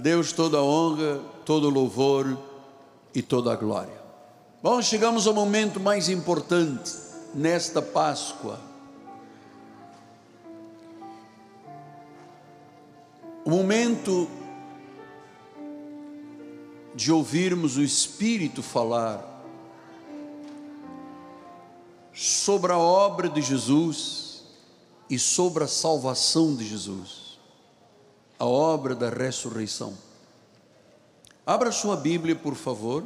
Deus toda honra, todo louvor e toda glória. Bom, chegamos ao momento mais importante nesta Páscoa. O momento de ouvirmos o Espírito falar sobre a obra de Jesus e sobre a salvação de Jesus a obra da ressurreição. Abra sua Bíblia, por favor,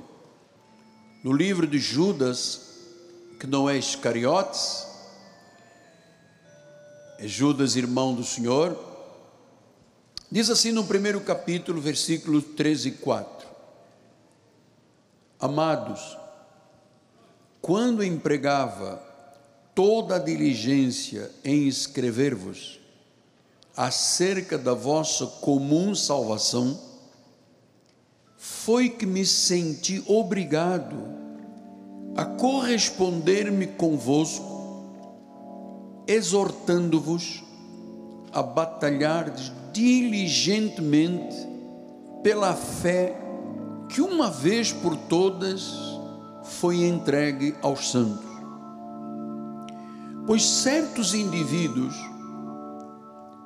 no livro de Judas, que não é Iscariotes, é Judas, irmão do Senhor. Diz assim no primeiro capítulo, versículos 13 e 4: Amados, quando empregava toda a diligência em escrever-vos, acerca da vossa comum salvação, foi que me senti obrigado a corresponder-me convosco, exortando-vos a batalhar diligentemente pela fé que uma vez por todas foi entregue aos santos. Pois certos indivíduos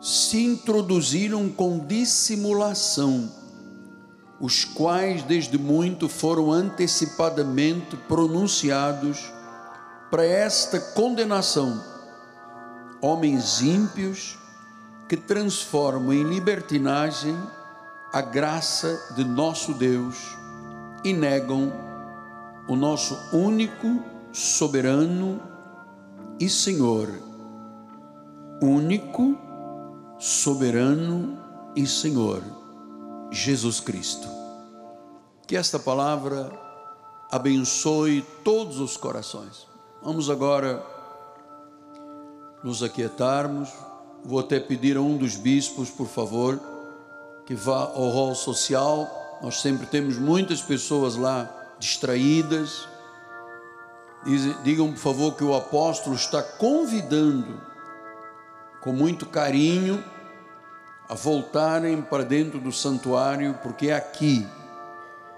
se introduziram com dissimulação, os quais desde muito foram antecipadamente pronunciados para esta condenação. Homens ímpios que transformam em libertinagem a graça de nosso Deus e negam o nosso único, soberano e Senhor. Único, soberano e Senhor, Jesus Cristo. Que esta palavra abençoe todos os corações. Vamos agora nos aquietarmos. Vou até pedir a um dos bispos, por favor, que vá ao rol social. Nós sempre temos muitas pessoas lá distraídas. Digam, por favor, que o apóstolo está convidando com muito carinho a voltarem para dentro do santuário, porque é aqui,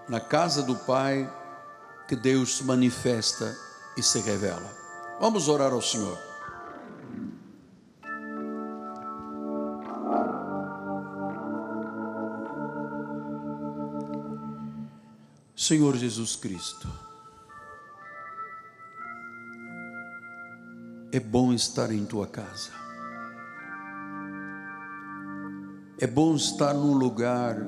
na casa do Pai, que Deus se manifesta e se revela. Vamos orar ao Senhor. Senhor Jesus Cristo, é bom estar em tua casa. É bom estar num lugar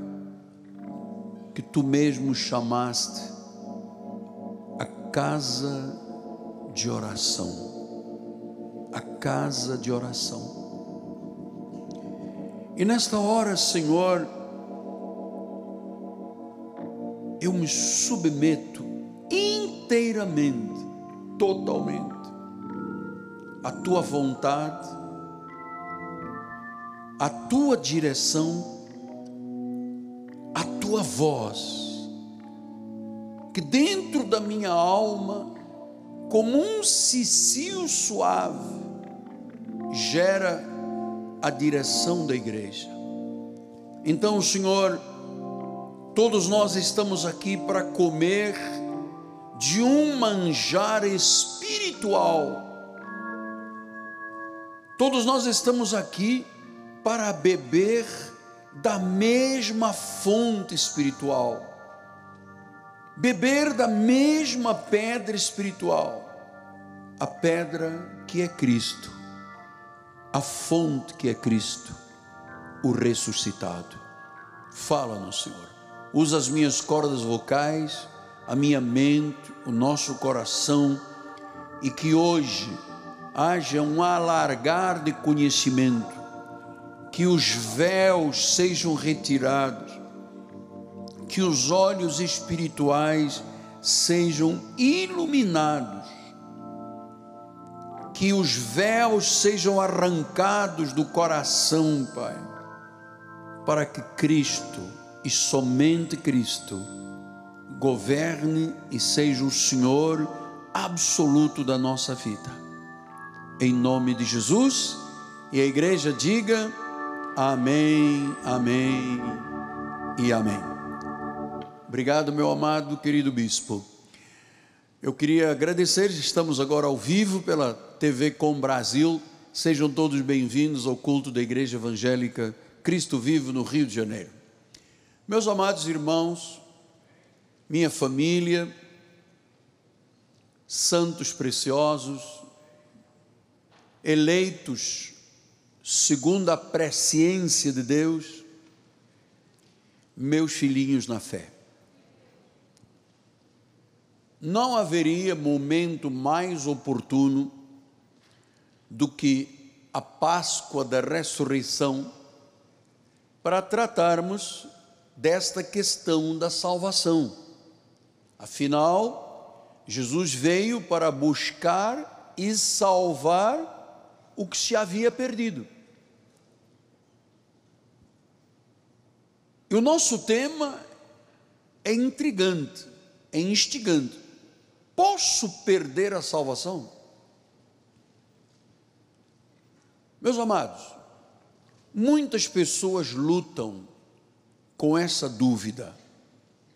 que tu mesmo chamaste a casa de oração. A casa de oração. E nesta hora, Senhor, eu me submeto inteiramente, totalmente, à tua vontade a tua direção, a tua voz, que dentro da minha alma, como um cicio suave, gera a direção da igreja. Então, Senhor, todos nós estamos aqui para comer de um manjar espiritual. Todos nós estamos aqui para beber da mesma fonte espiritual, beber da mesma pedra espiritual, a pedra que é Cristo, a fonte que é Cristo, o ressuscitado. fala no Senhor. Usa as minhas cordas vocais, a minha mente, o nosso coração, e que hoje haja um alargar de conhecimento que os véus sejam retirados, que os olhos espirituais sejam iluminados, que os véus sejam arrancados do coração, Pai, para que Cristo e somente Cristo governe e seja o Senhor absoluto da nossa vida. Em nome de Jesus, e a igreja diga: Amém, amém e amém. Obrigado, meu amado querido bispo. Eu queria agradecer, estamos agora ao vivo pela TV Com Brasil. Sejam todos bem-vindos ao culto da Igreja Evangélica Cristo Vivo no Rio de Janeiro. Meus amados irmãos, minha família, santos preciosos, eleitos segundo a presciência de Deus, meus filhinhos na fé. Não haveria momento mais oportuno do que a Páscoa da ressurreição para tratarmos desta questão da salvação. Afinal, Jesus veio para buscar e salvar o que se havia perdido. E o nosso tema é intrigante, é instigante. Posso perder a salvação? Meus amados, muitas pessoas lutam com essa dúvida.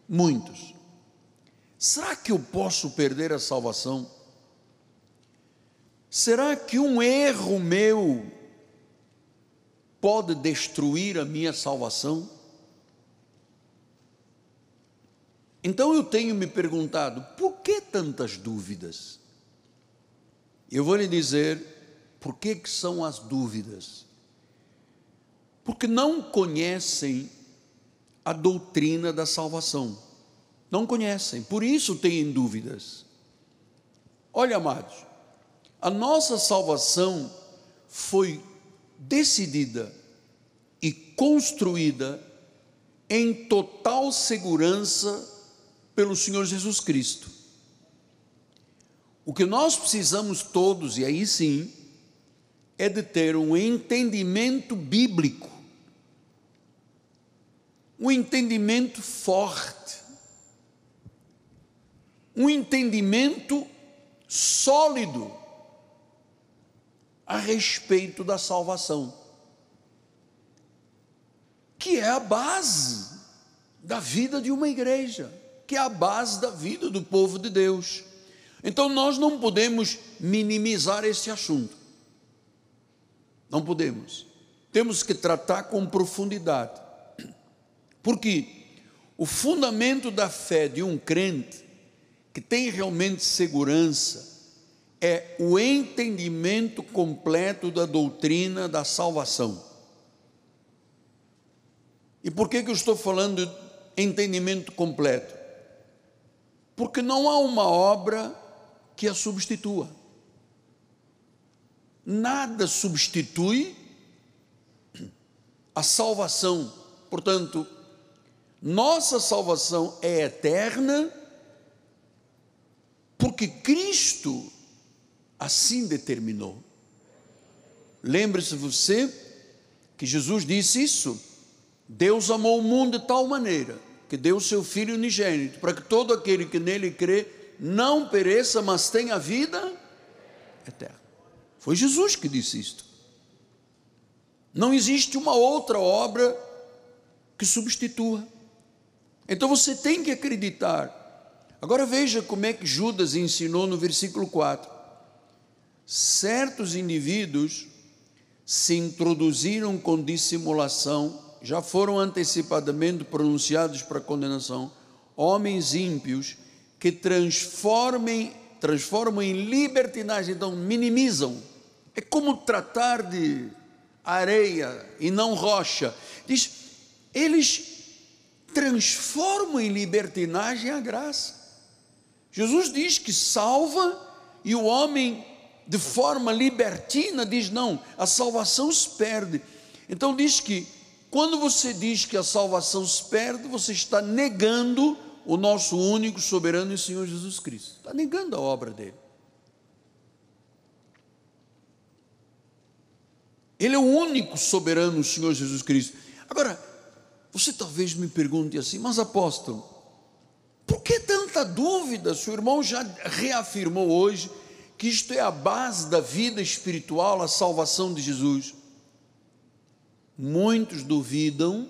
Muitos. Será que eu posso perder a salvação? Será que um erro meu pode destruir a minha salvação? Então eu tenho me perguntado, por que tantas dúvidas? Eu vou lhe dizer por que, que são as dúvidas. Porque não conhecem a doutrina da salvação. Não conhecem, por isso têm dúvidas. Olha, amados, a nossa salvação foi decidida e construída em total segurança pelo Senhor Jesus Cristo. O que nós precisamos todos, e aí sim, é de ter um entendimento bíblico, um entendimento forte, um entendimento sólido a respeito da salvação, que é a base da vida de uma igreja que é a base da vida do povo de Deus. Então nós não podemos minimizar esse assunto. Não podemos. Temos que tratar com profundidade. Porque o fundamento da fé de um crente que tem realmente segurança é o entendimento completo da doutrina da salvação. E por que, que eu estou falando de entendimento completo? porque não há uma obra que a substitua. Nada substitui a salvação. Portanto, nossa salvação é eterna porque Cristo assim determinou. Lembre-se você que Jesus disse isso: Deus amou o mundo de tal maneira que deu o seu Filho unigênito, para que todo aquele que nele crê não pereça, mas tenha vida eterna. Foi Jesus que disse isto. Não existe uma outra obra que substitua. Então você tem que acreditar. Agora veja como é que Judas ensinou no versículo 4. Certos indivíduos se introduziram com dissimulação já foram antecipadamente pronunciados para condenação homens ímpios que transformem, transformam em libertinagem, então minimizam. É como tratar de areia e não rocha. Diz, eles transformam em libertinagem a graça. Jesus diz que salva e o homem de forma libertina diz não, a salvação se perde. Então diz que quando você diz que a salvação se perde, você está negando o nosso único soberano e Senhor Jesus Cristo. Está negando a obra dele. Ele é o único soberano, o Senhor Jesus Cristo. Agora, você talvez me pergunte assim, mas apóstolo, por que tanta dúvida? Seu irmão já reafirmou hoje que isto é a base da vida espiritual, a salvação de Jesus muitos duvidam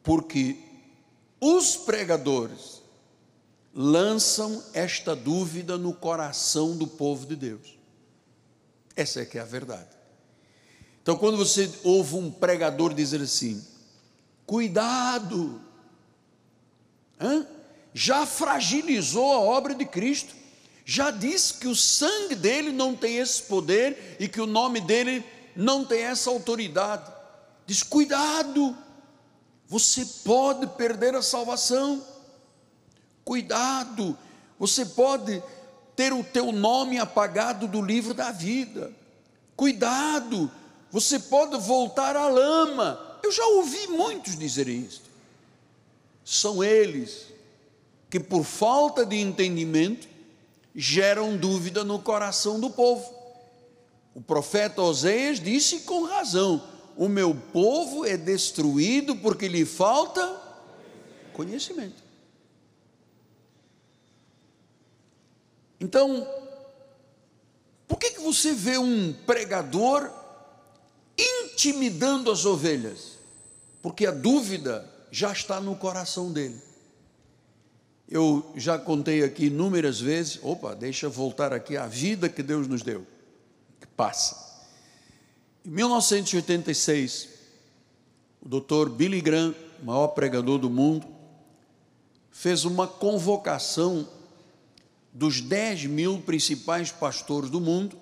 porque os pregadores lançam esta dúvida no coração do povo de Deus. Essa é que é a verdade. Então, quando você ouve um pregador dizer assim: cuidado, já fragilizou a obra de Cristo, já disse que o sangue dele não tem esse poder e que o nome dele não tem essa autoridade. Diz: cuidado, você pode perder a salvação. Cuidado, você pode ter o teu nome apagado do livro da vida. Cuidado, você pode voltar à lama. Eu já ouvi muitos dizerem isso. São eles que, por falta de entendimento, geram dúvida no coração do povo. O profeta Oséias disse com razão: O meu povo é destruído porque lhe falta conhecimento. Então, por que, que você vê um pregador intimidando as ovelhas? Porque a dúvida já está no coração dele. Eu já contei aqui inúmeras vezes, opa, deixa eu voltar aqui à vida que Deus nos deu passa. Em 1986, o doutor Billy Graham, maior pregador do mundo, fez uma convocação dos 10 mil principais pastores do mundo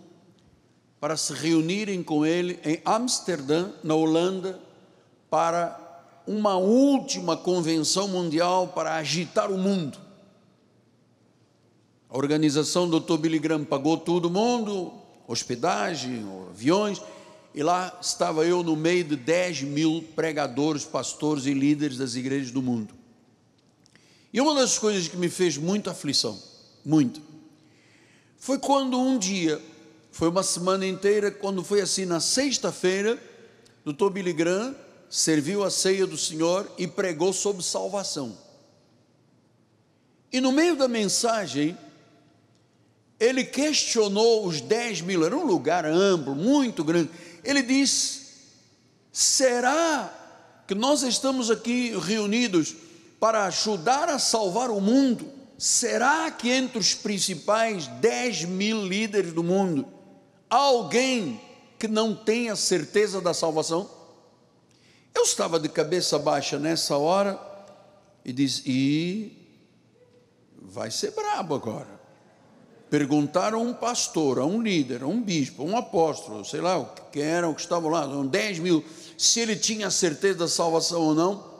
para se reunirem com ele em Amsterdã, na Holanda, para uma última convenção mundial para agitar o mundo. A organização do Dr. Billy Graham pagou todo mundo, hospedagem, aviões, e lá estava eu no meio de 10 mil pregadores, pastores e líderes das igrejas do mundo. E uma das coisas que me fez muita aflição, muito, foi quando um dia, foi uma semana inteira, quando foi assim, na sexta-feira, doutor Billy Graham serviu a ceia do Senhor e pregou sobre salvação. E no meio da mensagem, ele questionou os 10 mil, era um lugar amplo, muito grande. Ele disse: será que nós estamos aqui reunidos para ajudar a salvar o mundo? Será que entre os principais 10 mil líderes do mundo há alguém que não tenha certeza da salvação? Eu estava de cabeça baixa nessa hora e disse: e vai ser brabo agora. Perguntaram a um pastor, a um líder, a um bispo, a um apóstolo, sei lá, quem era o que estava lá, 10 mil, se ele tinha certeza da salvação ou não,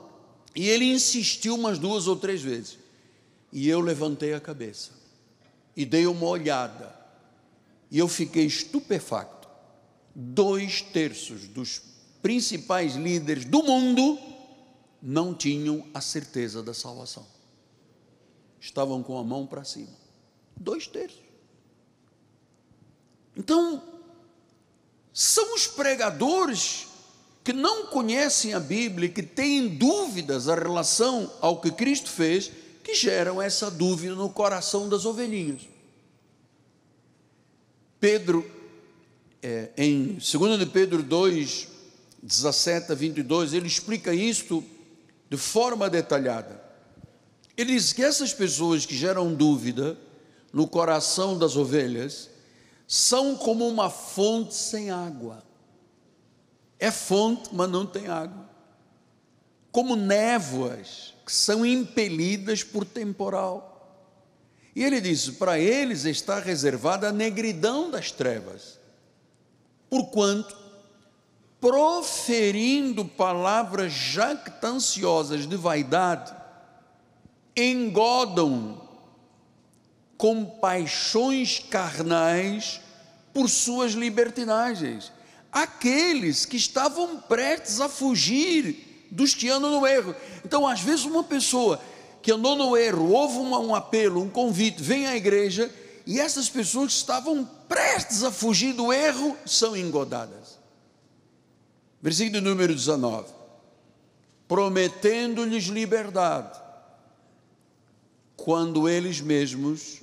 e ele insistiu umas duas ou três vezes. E eu levantei a cabeça e dei uma olhada, e eu fiquei estupefacto. Dois terços dos principais líderes do mundo não tinham a certeza da salvação, estavam com a mão para cima dois terços. Então, são os pregadores que não conhecem a Bíblia, que têm dúvidas a relação ao que Cristo fez, que geram essa dúvida no coração das ovelhinhas. Pedro, é, em 2 de Pedro 2, 17 a 22, ele explica isto de forma detalhada. Ele diz que essas pessoas que geram dúvida no coração das ovelhas, são como uma fonte sem água. É fonte, mas não tem água. Como névoas que são impelidas por temporal. E ele diz: para eles está reservada a negridão das trevas, porquanto, proferindo palavras jactanciosas de vaidade, engodam com paixões carnais por suas libertinagens. Aqueles que estavam prestes a fugir dos que andam no erro. Então, às vezes, uma pessoa que andou no erro, houve um apelo, um convite, vem à igreja, e essas pessoas que estavam prestes a fugir do erro são engodadas. Versículo número 19: prometendo-lhes liberdade, quando eles mesmos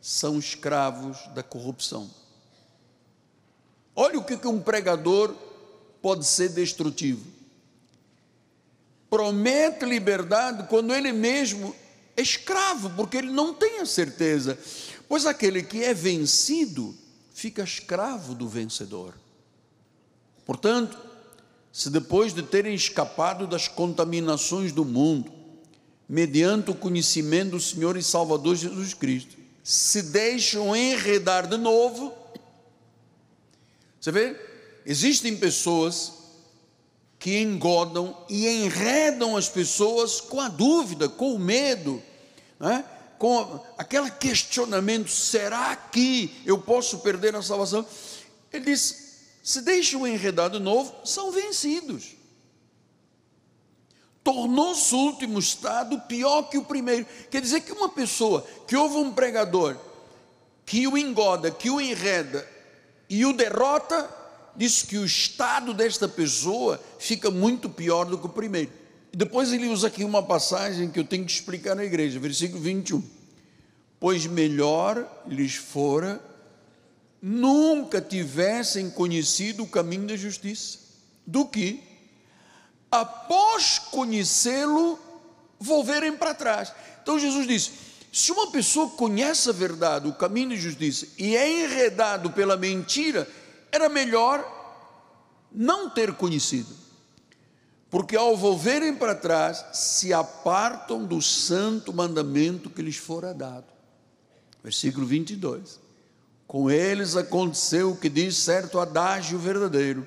são escravos da corrupção. Olha o que um pregador pode ser destrutivo. Promete liberdade quando ele mesmo é escravo, porque ele não tem a certeza. Pois aquele que é vencido fica escravo do vencedor. Portanto, se depois de terem escapado das contaminações do mundo, mediante o conhecimento do Senhor e Salvador Jesus Cristo, se deixam enredar de novo, você vê? Existem pessoas que engodam e enredam as pessoas com a dúvida, com o medo, né? com aquele questionamento: será que eu posso perder a salvação? Ele diz: se deixam enredar enredado novo, são vencidos. Tornou-se o último estado pior que o primeiro. Quer dizer que uma pessoa que ouve um pregador que o engoda, que o enreda e o derrota, diz que o estado desta pessoa fica muito pior do que o primeiro. E depois ele usa aqui uma passagem que eu tenho que explicar na igreja, versículo 21. Pois melhor lhes fora nunca tivessem conhecido o caminho da justiça, do que, após conhecê-lo, volverem para trás. Então Jesus disse: se uma pessoa conhece a verdade, o caminho de justiça, e é enredado pela mentira, era melhor não ter conhecido. Porque ao volverem para trás, se apartam do santo mandamento que lhes fora dado. Versículo 22. Com eles aconteceu o que diz certo adágio verdadeiro.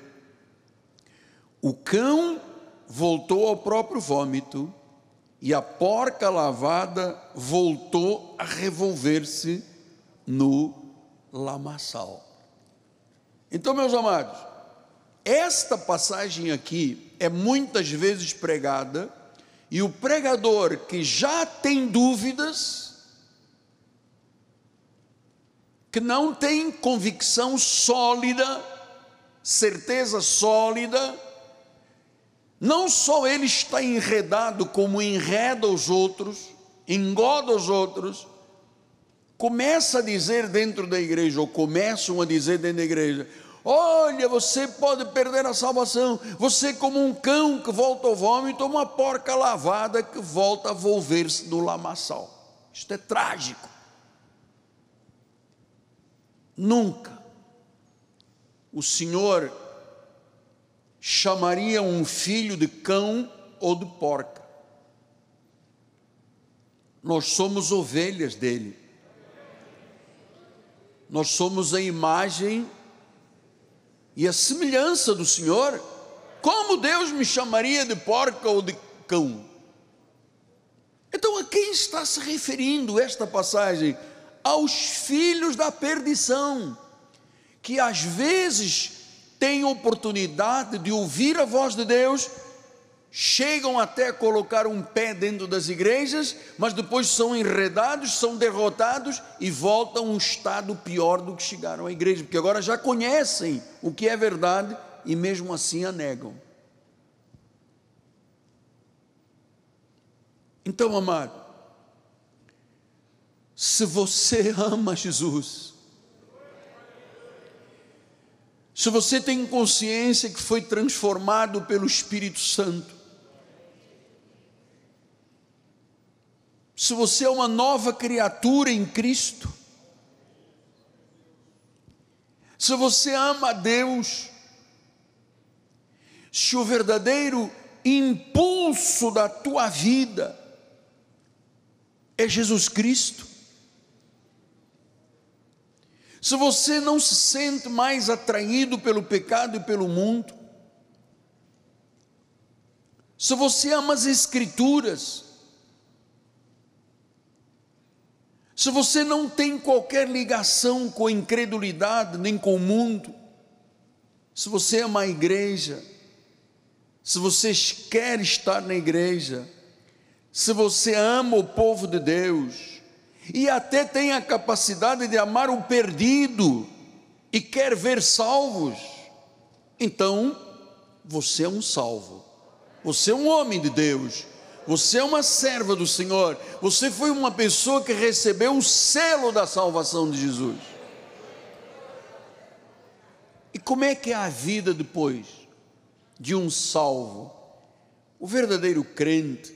O cão voltou ao próprio vômito e a porca lavada voltou a revolver-se no lamaçal. Então, meus amados, esta passagem aqui é muitas vezes pregada, e o pregador que já tem dúvidas, que não tem convicção sólida, certeza sólida, não só ele está enredado, como enreda os outros, engoda os outros, começa a dizer dentro da igreja, ou começam a dizer dentro da igreja: Olha, você pode perder a salvação. Você, como um cão que volta ao vômito, é uma porca lavada que volta a volver-se no lamaçal. Isto é trágico. Nunca o Senhor chamaria um filho de cão ou de porca. Nós somos ovelhas dele. Nós somos a imagem e a semelhança do Senhor. Como Deus me chamaria de porca ou de cão? Então, a quem está se referindo esta passagem? Aos filhos da perdição, que às vezes têm oportunidade de ouvir a voz de Deus, chegam até a colocar um pé dentro das igrejas, mas depois são enredados, são derrotados e voltam a um estado pior do que chegaram à igreja, porque agora já conhecem o que é verdade e mesmo assim a negam. Então, amado, se você ama Jesus, se você tem consciência que foi transformado pelo Espírito Santo, se você é uma nova criatura em Cristo, se você ama a Deus, se o verdadeiro impulso da tua vida é Jesus Cristo, se você não se sente mais atraído pelo pecado e pelo mundo, se você ama as Escrituras, se você não tem qualquer ligação com a incredulidade nem com o mundo, se você ama a igreja, se você quer estar na igreja, se você ama o povo de Deus, e até tem a capacidade de amar o perdido e quer ver salvos, então você é um salvo, você é um homem de Deus, você é uma serva do Senhor, você foi uma pessoa que recebeu o selo da salvação de Jesus. E como é que é a vida depois de um salvo? O verdadeiro crente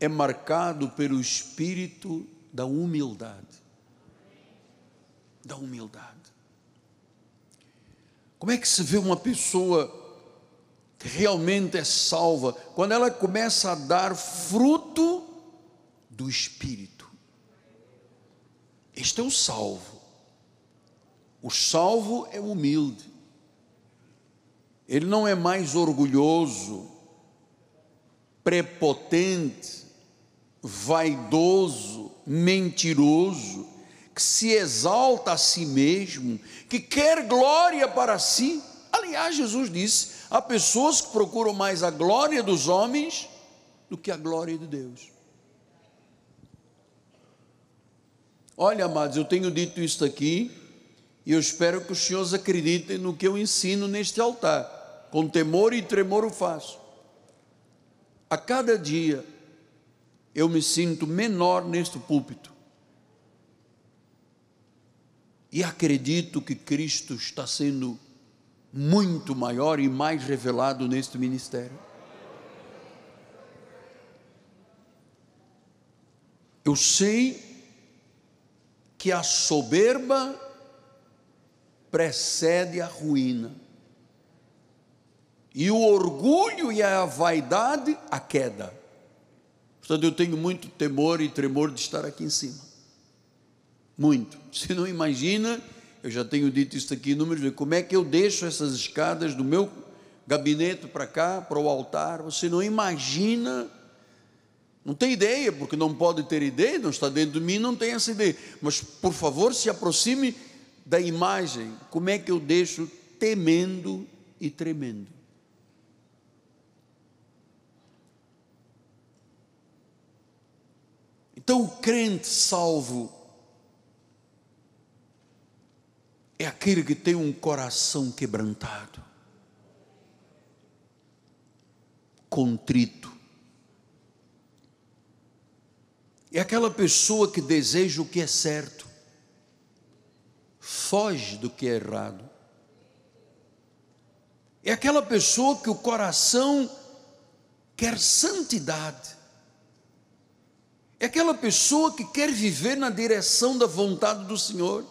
é marcado pelo Espírito da humildade. Da humildade. Como é que se vê uma pessoa que realmente é salva? Quando ela começa a dar fruto do Espírito. Este é o salvo. O salvo é humilde. Ele não é mais orgulhoso, prepotente, vaidoso, mentiroso, que se exalta a si mesmo, que quer glória para si. Aliás, Jesus disse: há pessoas que procuram mais a glória dos homens do que a glória de Deus. Olha, amados, eu tenho dito isso aqui e eu espero que os senhores acreditem no que eu ensino neste altar. Com temor e tremor o faço. A cada dia eu me sinto menor neste púlpito. E acredito que Cristo está sendo muito maior e mais revelado neste ministério. Eu sei que a soberba precede a ruína, e o orgulho e a vaidade, a queda. Portanto, eu tenho muito temor e tremor de estar aqui em cima. Muito. Você não imagina, eu já tenho dito isso aqui inúmeras vezes, como é que eu deixo essas escadas do meu gabinete para cá, para o altar. Você não imagina, não tem ideia, porque não pode ter ideia, não está dentro de mim, não tem essa ideia. Mas, por favor, se aproxime da imagem. Como é que eu deixo temendo e tremendo? Então o crente salvo é aquele que tem um coração quebrantado, contrito. É aquela pessoa que deseja o que é certo, foge do que é errado. É aquela pessoa que o coração quer santidade é aquela pessoa que quer viver na direção da vontade do Senhor.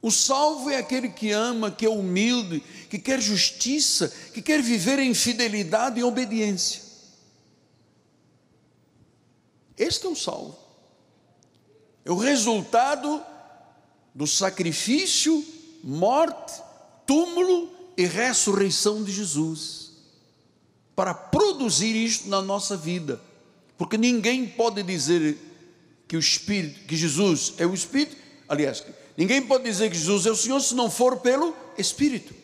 O salvo é aquele que ama, que é humilde, que quer justiça, que quer viver em fidelidade e obediência. Este é o salvo. É o resultado do sacrifício, morte, túmulo e ressurreição de Jesus para produzir isto na nossa vida. Porque ninguém pode dizer que o Espírito, que Jesus é o Espírito, aliás, ninguém pode dizer que Jesus é o Senhor se não for pelo Espírito.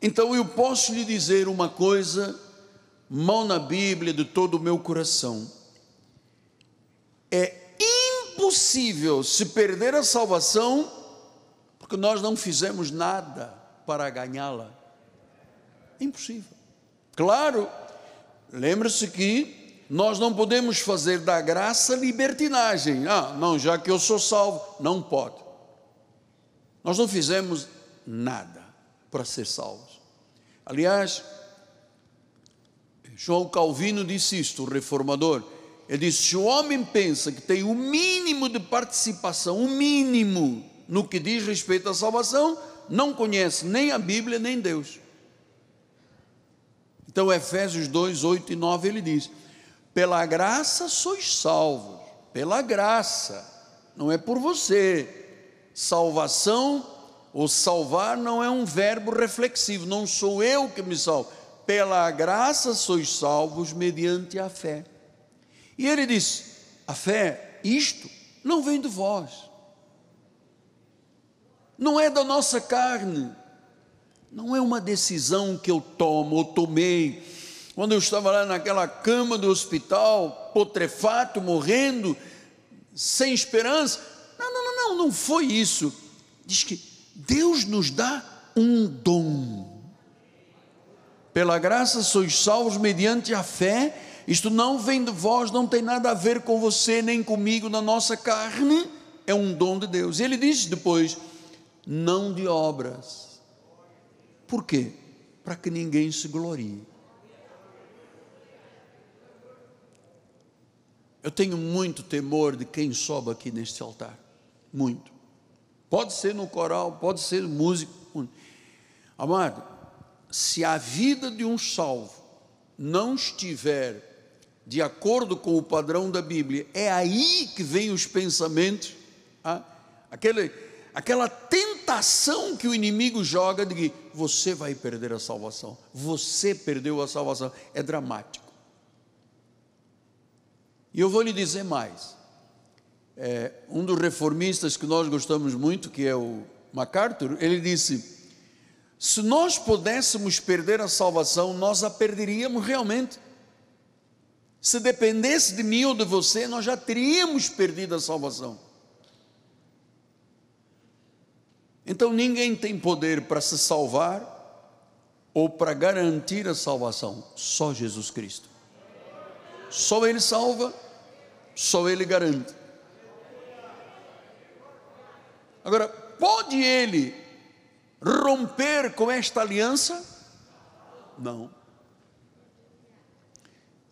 Então eu posso lhe dizer uma coisa, mão na Bíblia de todo o meu coração. É impossível se perder a salvação, porque nós não fizemos nada para ganhá-la. Impossível. Claro, lembre-se que nós não podemos fazer da graça libertinagem. Ah, não, já que eu sou salvo, não pode. Nós não fizemos nada para ser salvos. Aliás, João Calvino disse isto, o reformador. Ele disse: se o homem pensa que tem o mínimo de participação, o mínimo no que diz respeito à salvação, não conhece nem a Bíblia nem Deus. Então, Efésios 2, 8 e 9, ele diz: pela graça sois salvos, pela graça, não é por você. Salvação ou salvar não é um verbo reflexivo, não sou eu que me salvo. Pela graça sois salvos mediante a fé. E ele diz: a fé, isto, não vem de vós, não é da nossa carne, não é uma decisão que eu tomo ou tomei quando eu estava lá naquela cama do hospital, putrefato, morrendo, sem esperança. Não, não, não, não, não foi isso. Diz que Deus nos dá um dom. Pela graça sois salvos mediante a fé. Isto não vem de vós, não tem nada a ver com você nem comigo na nossa carne. É um dom de Deus. E ele diz depois: não de obras. Por quê? Para que ninguém se glorie. Eu tenho muito temor de quem sobe aqui neste altar. Muito. Pode ser no coral, pode ser músico. Amado, se a vida de um salvo não estiver de acordo com o padrão da Bíblia, é aí que vem os pensamentos, ah, aquele, aquela tentação que o inimigo joga de que você vai perder a salvação, você perdeu a salvação. É dramático. E eu vou lhe dizer mais. É, um dos reformistas que nós gostamos muito, que é o MacArthur, ele disse: se nós pudéssemos perder a salvação, nós a perderíamos realmente. Se dependesse de mim ou de você, nós já teríamos perdido a salvação. Então ninguém tem poder para se salvar ou para garantir a salvação, só Jesus Cristo. Só Ele salva só Ele garante. Agora, pode Ele romper com esta aliança? Não.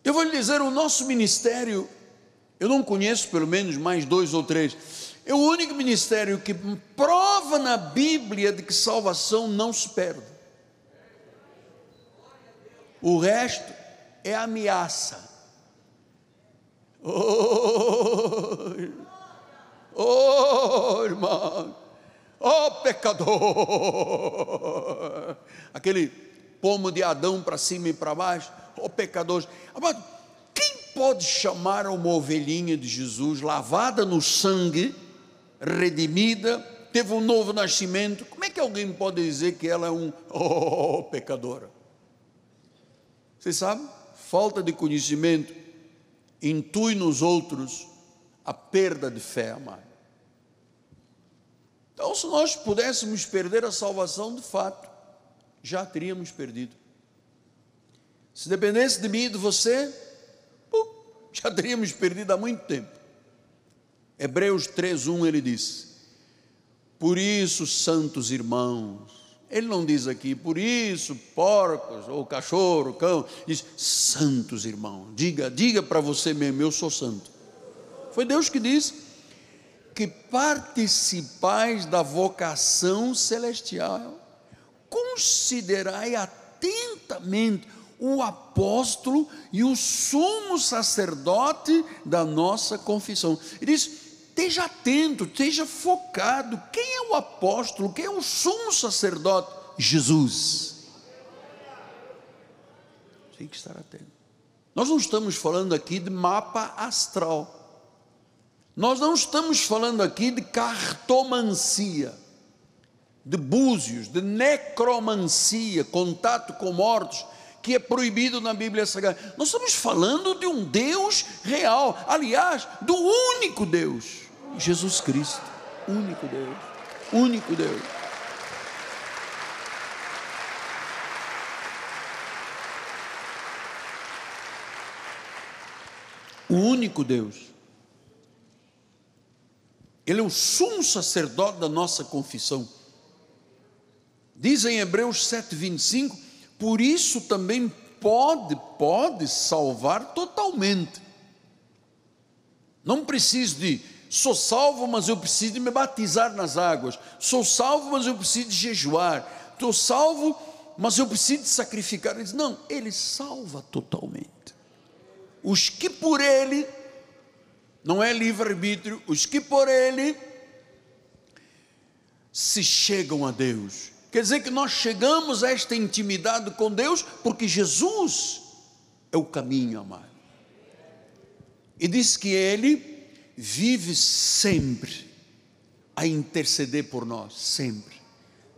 Eu vou lhe dizer, o nosso ministério, eu não conheço pelo menos mais dois ou três, é o único ministério que prova na Bíblia de que salvação não se perde. O resto é ameaça. Oh, oh irmão, oh pecador, aquele pomo de Adão para cima e para baixo, oh pecador, amado, quem pode chamar uma ovelhinha de Jesus lavada no sangue, redimida, teve um novo nascimento, como é que alguém pode dizer que ela é um oh, pecadora? Vocês sabem? Falta de conhecimento intui nos outros a perda de fé, amado. Então, se nós pudéssemos perder a salvação, de fato, já teríamos perdido. Se dependesse de mim e de você, já teríamos perdido há muito tempo. Hebreus 3:1 ele diz: Por isso, santos irmãos, ele não diz aqui, por isso, porcos, ou cachorro, cão, diz, santos irmão, diga, diga para você mesmo, eu sou santo. Foi Deus que disse que participais da vocação celestial. Considerai atentamente o apóstolo e o sumo sacerdote da nossa confissão. Ele diz: Esteja atento, esteja focado. Quem é o apóstolo? Quem é o sumo sacerdote? Jesus. Tem que estar atento. Nós não estamos falando aqui de mapa astral. Nós não estamos falando aqui de cartomancia, de búzios, de necromancia, contato com mortos que é proibido na Bíblia Sagrada. Nós estamos falando de um Deus real, aliás, do único Deus. Jesus Cristo, único Deus, único Deus. O único Deus. Ele é o sumo sacerdote da nossa confissão. Diz em Hebreus 7:25, por isso também pode, pode salvar totalmente. Não precisa de Sou salvo, mas eu preciso de me batizar nas águas. Sou salvo, mas eu preciso de jejuar. Estou salvo, mas eu preciso de sacrificar. Ele diz: Não, ele salva totalmente. Os que por ele, não é livre-arbítrio, os que por ele se chegam a Deus. Quer dizer que nós chegamos a esta intimidade com Deus porque Jesus é o caminho, amado. E diz que ele vive sempre a interceder por nós, sempre.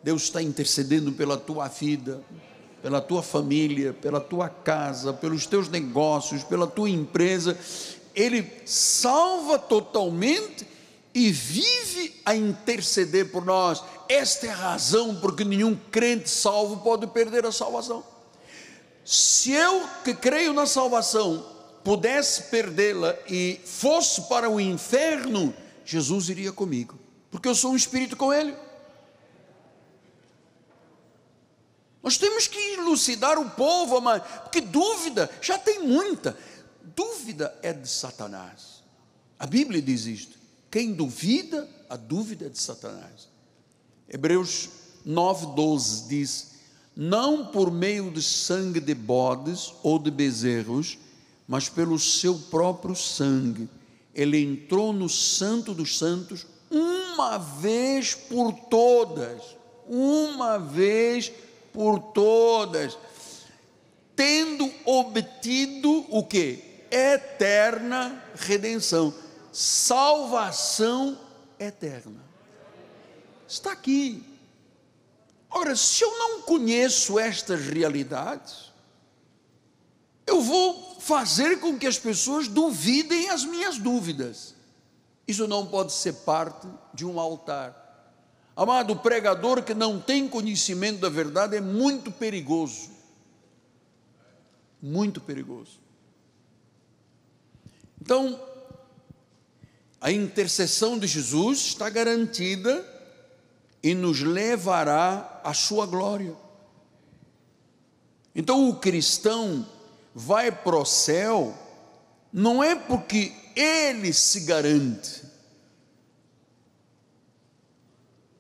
Deus está intercedendo pela tua vida, pela tua família, pela tua casa, pelos teus negócios, pela tua empresa. Ele salva totalmente e vive a interceder por nós. Esta é a razão porque nenhum crente salvo pode perder a salvação. Se eu que creio na salvação pudesse perdê-la e fosse para o inferno, Jesus iria comigo, porque eu sou um espírito com ele. Nós temos que elucidar o povo, amado, porque dúvida já tem muita. Dúvida é de Satanás. A Bíblia diz isto. Quem duvida, a dúvida é de Satanás. Hebreus 9,12 diz: Não por meio de sangue de bodes ou de bezerros, mas pelo seu próprio sangue. Ele entrou no Santo dos Santos uma vez por todas, uma vez por todas, tendo obtido o que? Eterna redenção, salvação eterna. Está aqui. Ora, se eu não conheço estas realidades, eu vou fazer com que as pessoas duvidem as minhas dúvidas. Isso não pode ser parte de um altar. Amado, o pregador que não tem conhecimento da verdade é muito perigoso. Muito perigoso. Então, a intercessão de Jesus está garantida e nos levará à sua glória. Então, o cristão vai para o céu, não é porque ele se garante,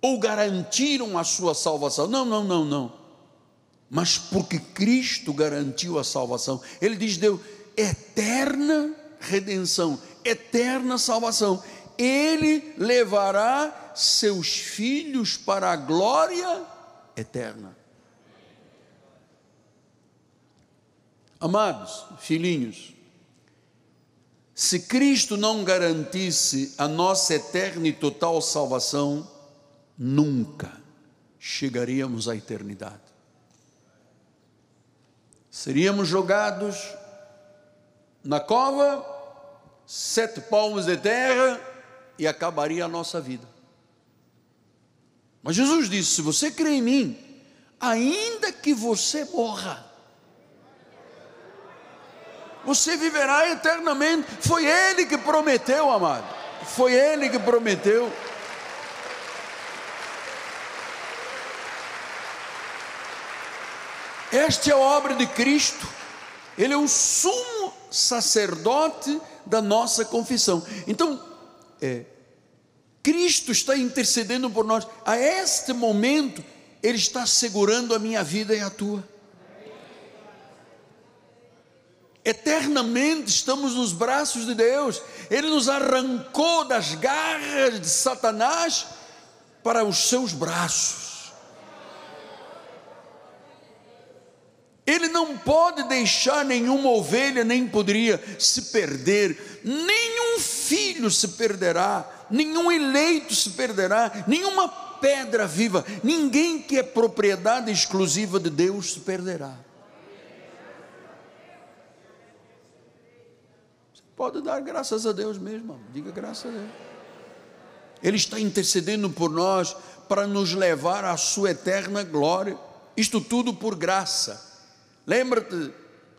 ou garantiram a sua salvação. Não, não, não, não. Mas porque Cristo garantiu a salvação. Ele diz: deu eterna redenção, eterna salvação. Ele levará seus filhos para a glória eterna. Amados filhinhos, se Cristo não garantisse a nossa eterna e total salvação, nunca chegaríamos à eternidade. Seríamos jogados na cova, sete palmos de terra e acabaria a nossa vida. Mas Jesus disse: Se você crê em mim, ainda que você morra, você viverá eternamente. Foi Ele que prometeu, amado. Foi Ele que prometeu. Esta é a obra de Cristo. Ele é o sumo sacerdote da nossa confissão. Então, é, Cristo está intercedendo por nós. A este momento, Ele está segurando a minha vida e a tua. Eternamente estamos nos braços de Deus. Ele nos arrancou das garras de Satanás para os seus braços. Ele não pode deixar nenhuma ovelha, nem poderia se perder, nenhum filho se perderá, nenhum eleito se perderá, nenhuma pedra viva, ninguém que é propriedade exclusiva de Deus se perderá. Pode dar graças a Deus mesmo, diga graças a Deus. Ele está intercedendo por nós para nos levar à sua eterna glória. Isto tudo por graça. Lembra-te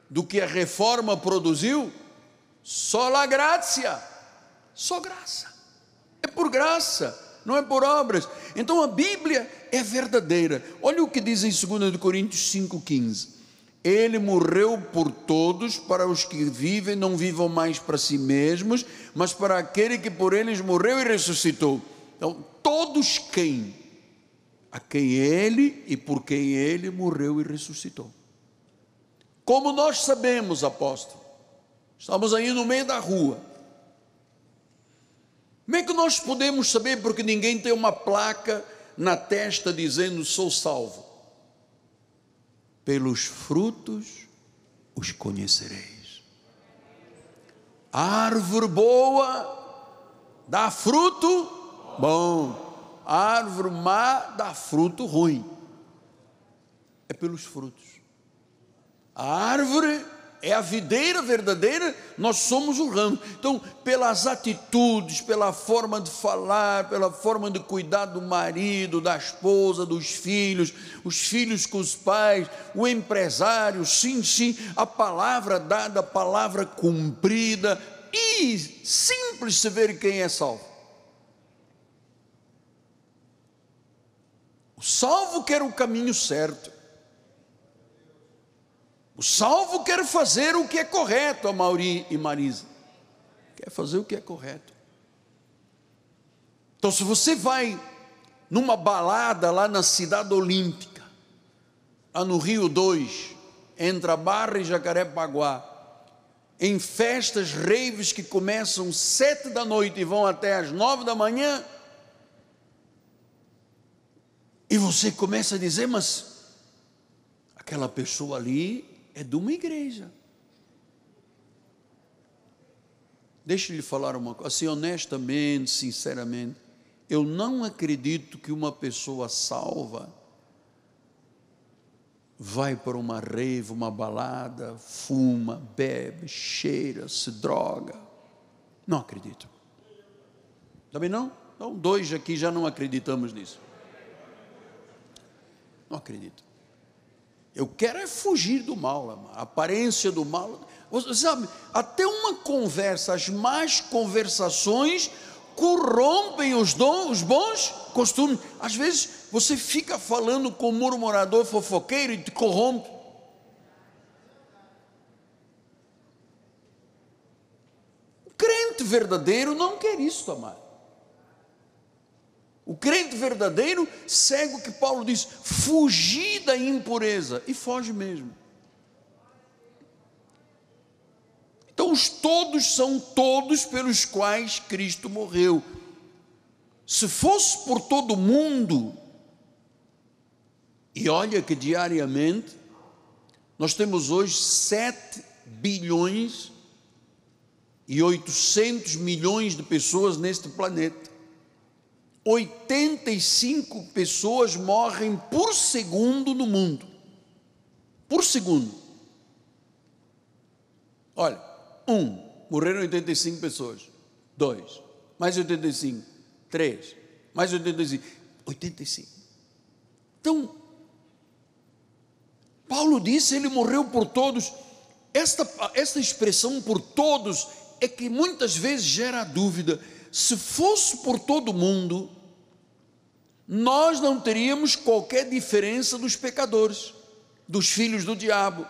do que a reforma produziu? Só a graça. Só graça. É por graça, não é por obras. Então a Bíblia é verdadeira. Olha o que diz em 2 Coríntios 5,15. Ele morreu por todos, para os que vivem, não vivam mais para si mesmos, mas para aquele que por eles morreu e ressuscitou. Então, todos quem? A quem ele e por quem ele morreu e ressuscitou. Como nós sabemos, apóstolo, estamos aí no meio da rua. Como é que nós podemos saber? Porque ninguém tem uma placa na testa dizendo sou salvo pelos frutos os conhecereis. A árvore boa dá fruto bom, a árvore má dá fruto ruim. É pelos frutos. A árvore é a videira verdadeira, nós somos o ramo. Então, pelas atitudes, pela forma de falar, pela forma de cuidar do marido, da esposa, dos filhos, os filhos com os pais, o empresário, sim, sim, a palavra dada, a palavra cumprida, e simples se ver quem é salvo. O salvo quer o caminho certo. O salvo quer fazer o que é correto, a Mauri e Marisa. Quer fazer o que é correto. Então, se você vai numa balada lá na Cidade Olímpica, lá no Rio 2, entre a Barra e Jacarepaguá, em festas, raves que começam sete da noite e vão até às nove da manhã, e você começa a dizer, mas aquela pessoa ali é de uma igreja. Deixa lhe falar uma coisa, assim, honestamente, sinceramente, eu não acredito que uma pessoa salva vai para uma rave, uma balada, fuma, bebe, cheira, se droga. Não acredito. Também não? Então, dois aqui já não acreditamos nisso. Não acredito. Eu quero é fugir do mal, a aparência do mal. Você sabe, até uma conversa, as más conversações corrompem os, dons, os bons costumes. Às vezes você fica falando com murmurador fofoqueiro e te corrompe. O crente verdadeiro não quer isso, amado. O crente verdadeiro segue o que Paulo diz: fugir da impureza, e foge mesmo. Então, os todos são todos pelos quais Cristo morreu. Se fosse por todo mundo, e olha que diariamente, nós temos hoje 7 bilhões e 800 milhões de pessoas neste planeta. 85 pessoas morrem por segundo no mundo. Por segundo. Olha, um, morreram 85 pessoas. Dois, mais 85. Três, mais 85. 85. Então, Paulo disse, ele morreu por todos. Esta, esta expressão por todos é que muitas vezes gera dúvida se fosse por todo mundo, nós não teríamos qualquer diferença dos pecadores, dos filhos do diabo,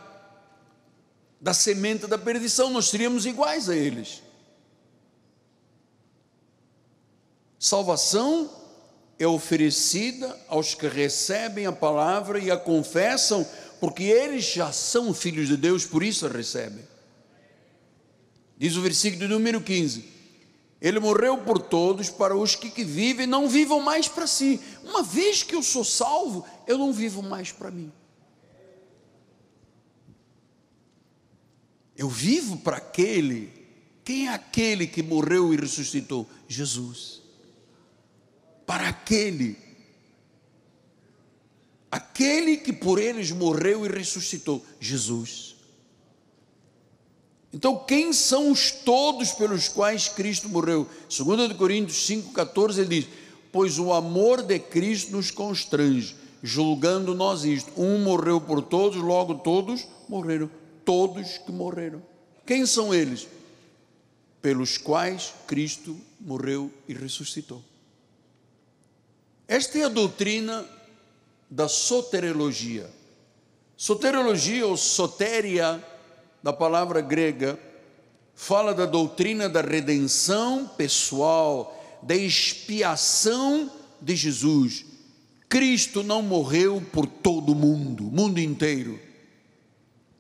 da semente da perdição, nós seríamos iguais a eles. Salvação é oferecida aos que recebem a palavra e a confessam, porque eles já são filhos de Deus, por isso a recebem. Diz o versículo número 15 ele morreu por todos, para os que, que vivem não vivam mais para si. Uma vez que eu sou salvo, eu não vivo mais para mim. Eu vivo para aquele. Quem é aquele que morreu e ressuscitou? Jesus. Para aquele. Aquele que por eles morreu e ressuscitou, Jesus. Então, quem são os todos pelos quais Cristo morreu? 2 Coríntios 5,14 ele diz: Pois o amor de Cristo nos constrange, julgando nós isto. Um morreu por todos, logo todos morreram. Todos que morreram. Quem são eles? Pelos quais Cristo morreu e ressuscitou. Esta é a doutrina da soterologia. Soterologia ou soteria da palavra grega, fala da doutrina da redenção pessoal, da expiação de Jesus. Cristo não morreu por todo o mundo, mundo inteiro.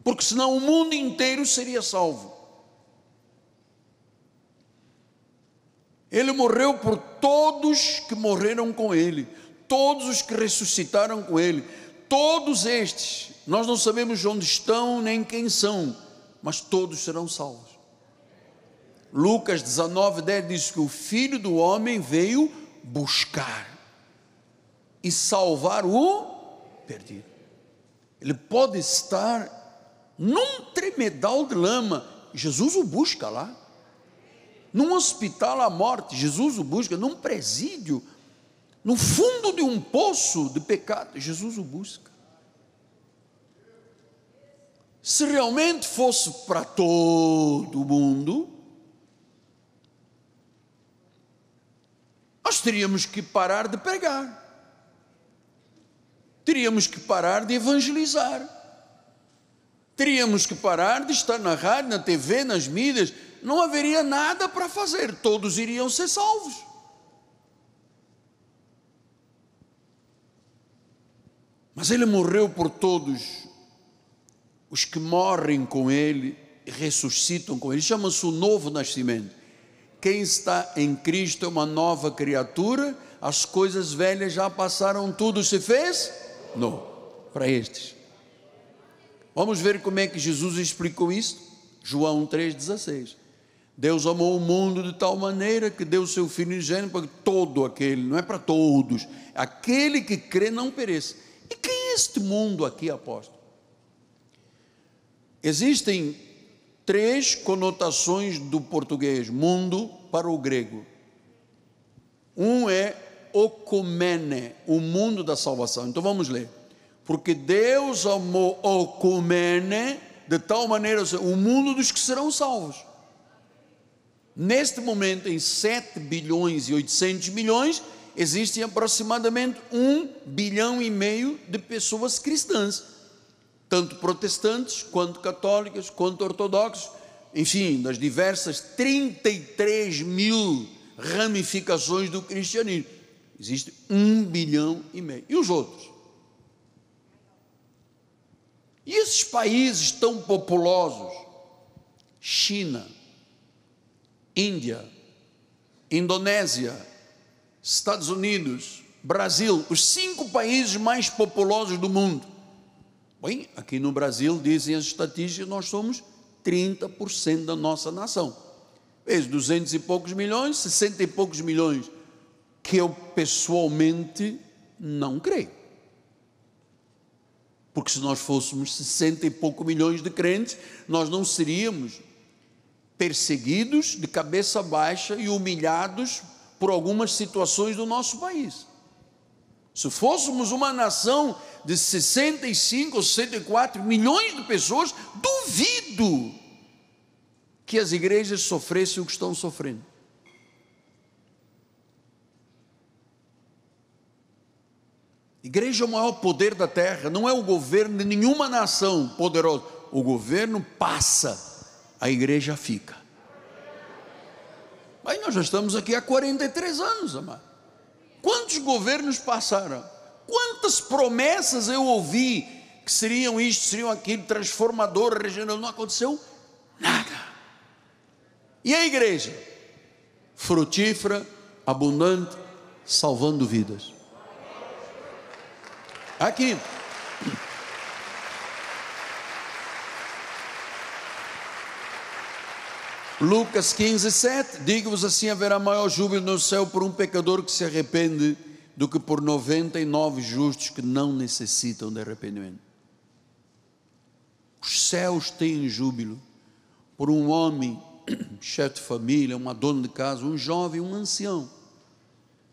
Porque senão o mundo inteiro seria salvo. Ele morreu por todos que morreram com ele, todos os que ressuscitaram com ele, todos estes. Nós não sabemos onde estão nem quem são mas todos serão salvos. Lucas 19, 10 diz que o filho do homem veio buscar e salvar o perdido. Ele pode estar num tremedal de lama, Jesus o busca lá. Num hospital à morte, Jesus o busca. Num presídio, no fundo de um poço de pecado, Jesus o busca se realmente fosse para todo o mundo, nós teríamos que parar de pregar, teríamos que parar de evangelizar, teríamos que parar de estar na rádio, na TV, nas mídias, não haveria nada para fazer, todos iriam ser salvos. Mas ele morreu por todos os que morrem com ele ressuscitam com ele. Chama-se o novo nascimento. Quem está em Cristo é uma nova criatura, as coisas velhas já passaram, tudo se fez Não. para estes. Vamos ver como é que Jesus explicou isso? João 3,16. Deus amou o mundo de tal maneira que deu o seu Filho ingênuo para todo aquele, não é para todos. Aquele que crê não perece. E quem é este mundo aqui, apóstolo? Existem três conotações do português mundo para o grego. Um é ocumene, o mundo da salvação. Então vamos ler. Porque Deus amou ocumene de tal maneira o mundo dos que serão salvos. Neste momento, em 7 bilhões e 800 milhões, existem aproximadamente 1 bilhão e meio de pessoas cristãs tanto protestantes quanto católicas, quanto ortodoxos, enfim, das diversas 33 mil ramificações do cristianismo. Existe um bilhão e meio. E os outros? E esses países tão populosos? China, Índia, Indonésia, Estados Unidos, Brasil, os cinco países mais populosos do mundo. Bem, aqui no Brasil, dizem as estatísticas, nós somos 30% da nossa nação. Veja, 200 e poucos milhões, 60 e poucos milhões, que eu pessoalmente não creio. Porque se nós fôssemos 60 e poucos milhões de crentes, nós não seríamos perseguidos de cabeça baixa e humilhados por algumas situações do nosso país. Se fôssemos uma nação de 65 ou 64 milhões de pessoas, duvido que as igrejas sofressem o que estão sofrendo. Igreja é o maior poder da terra, não é o governo de nenhuma nação poderosa. O governo passa, a igreja fica. Mas nós já estamos aqui há 43 anos, amado. Quantos governos passaram? Quantas promessas eu ouvi que seriam isto, seriam aquilo, transformador, regenerador? Não aconteceu nada. E a igreja? Frutífera, abundante, salvando vidas. Aqui. Lucas 15, 7, digo-vos assim, haverá maior júbilo no céu por um pecador que se arrepende do que por 99 justos que não necessitam de arrependimento. Os céus têm júbilo por um homem, chefe de família, uma dona de casa, um jovem, um ancião,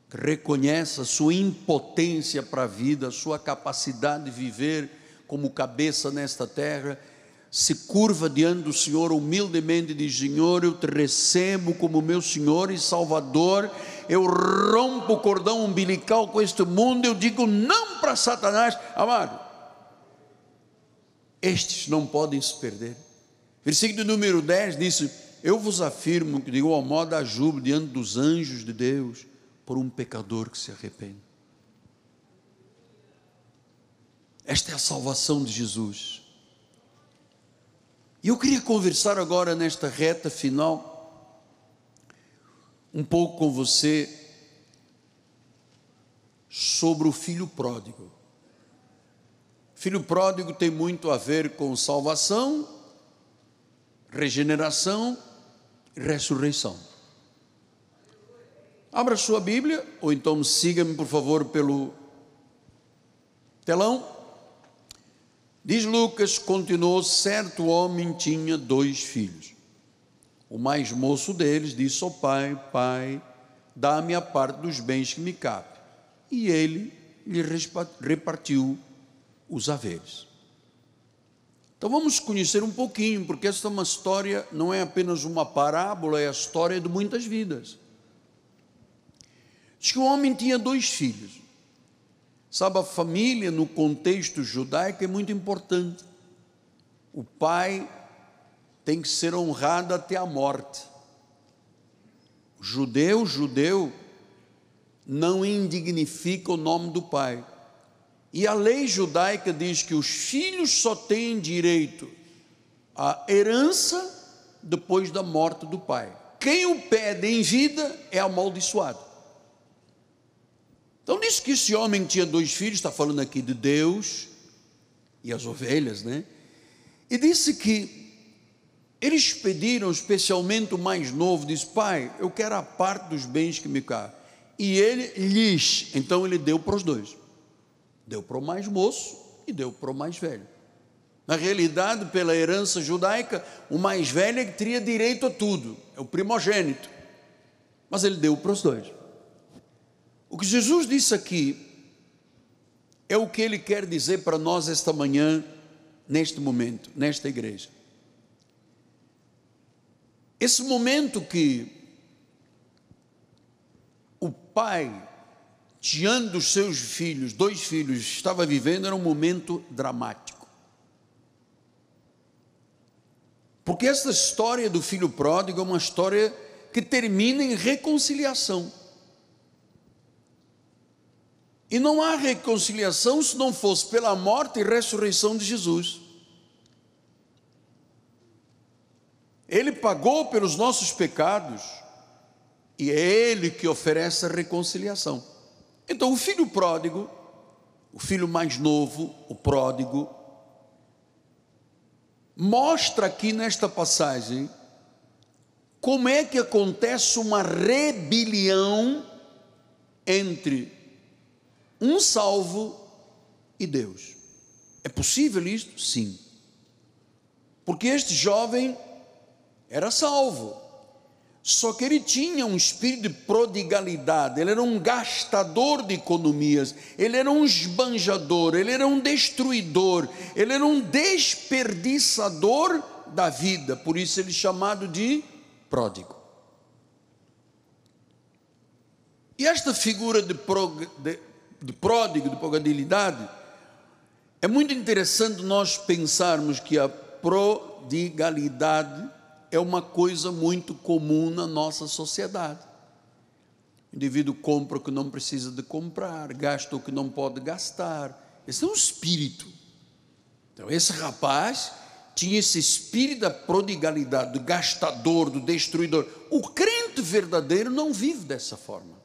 que reconhece a sua impotência para a vida, a sua capacidade de viver como cabeça nesta terra se curva diante do Senhor humildemente e diz: Senhor, eu te recebo como meu Senhor e Salvador, eu rompo o cordão umbilical com este mundo, eu digo não para Satanás. Amado, estes não podem se perder. Versículo número 10 diz: Eu vos afirmo que de igual modo ajubo diante dos anjos de Deus por um pecador que se arrepende. Esta é a salvação de Jesus. E eu queria conversar agora nesta reta final um pouco com você sobre o filho pródigo. Filho pródigo tem muito a ver com salvação, regeneração e ressurreição. Abra sua Bíblia, ou então siga-me, por favor, pelo telão. Diz Lucas: continuou, certo homem tinha dois filhos. O mais moço deles disse ao pai: Pai, dá-me a parte dos bens que me cabe. E ele lhe repartiu os haveres. Então vamos conhecer um pouquinho, porque esta é uma história, não é apenas uma parábola, é a história de muitas vidas. Diz que o homem tinha dois filhos. Sabe, a família no contexto judaico é muito importante. O pai tem que ser honrado até a morte. judeu, judeu, não indignifica o nome do pai. E a lei judaica diz que os filhos só têm direito à herança depois da morte do pai. Quem o pede em vida é amaldiçoado. Então disse que esse homem tinha dois filhos, está falando aqui de Deus e as ovelhas, né? E disse que eles pediram, especialmente o mais novo, disse: Pai, eu quero a parte dos bens que me cabe. E ele lhes, então ele deu para os dois. Deu para o mais moço e deu para o mais velho. Na realidade, pela herança judaica, o mais velho é que teria direito a tudo, é o primogênito. Mas ele deu para os dois. O que Jesus disse aqui é o que ele quer dizer para nós esta manhã, neste momento, nesta igreja. Esse momento que o pai, diante dos seus filhos, dois filhos, estava vivendo, era um momento dramático. Porque essa história do filho pródigo é uma história que termina em reconciliação. E não há reconciliação se não fosse pela morte e ressurreição de Jesus. Ele pagou pelos nossos pecados e é Ele que oferece a reconciliação. Então, o filho pródigo, o filho mais novo, o pródigo, mostra aqui nesta passagem como é que acontece uma rebelião entre um salvo e Deus. É possível isto? Sim. Porque este jovem era salvo, só que ele tinha um espírito de prodigalidade, ele era um gastador de economias, ele era um esbanjador, ele era um destruidor, ele era um desperdiçador da vida, por isso ele é chamado de pródigo. E esta figura de, prog... de de pródigo, de prodigalidade, é muito interessante nós pensarmos que a prodigalidade é uma coisa muito comum na nossa sociedade. O indivíduo compra o que não precisa de comprar, gasta o que não pode gastar. Esse é um espírito. Então, esse rapaz tinha esse espírito da prodigalidade, do gastador, do destruidor. O crente verdadeiro não vive dessa forma.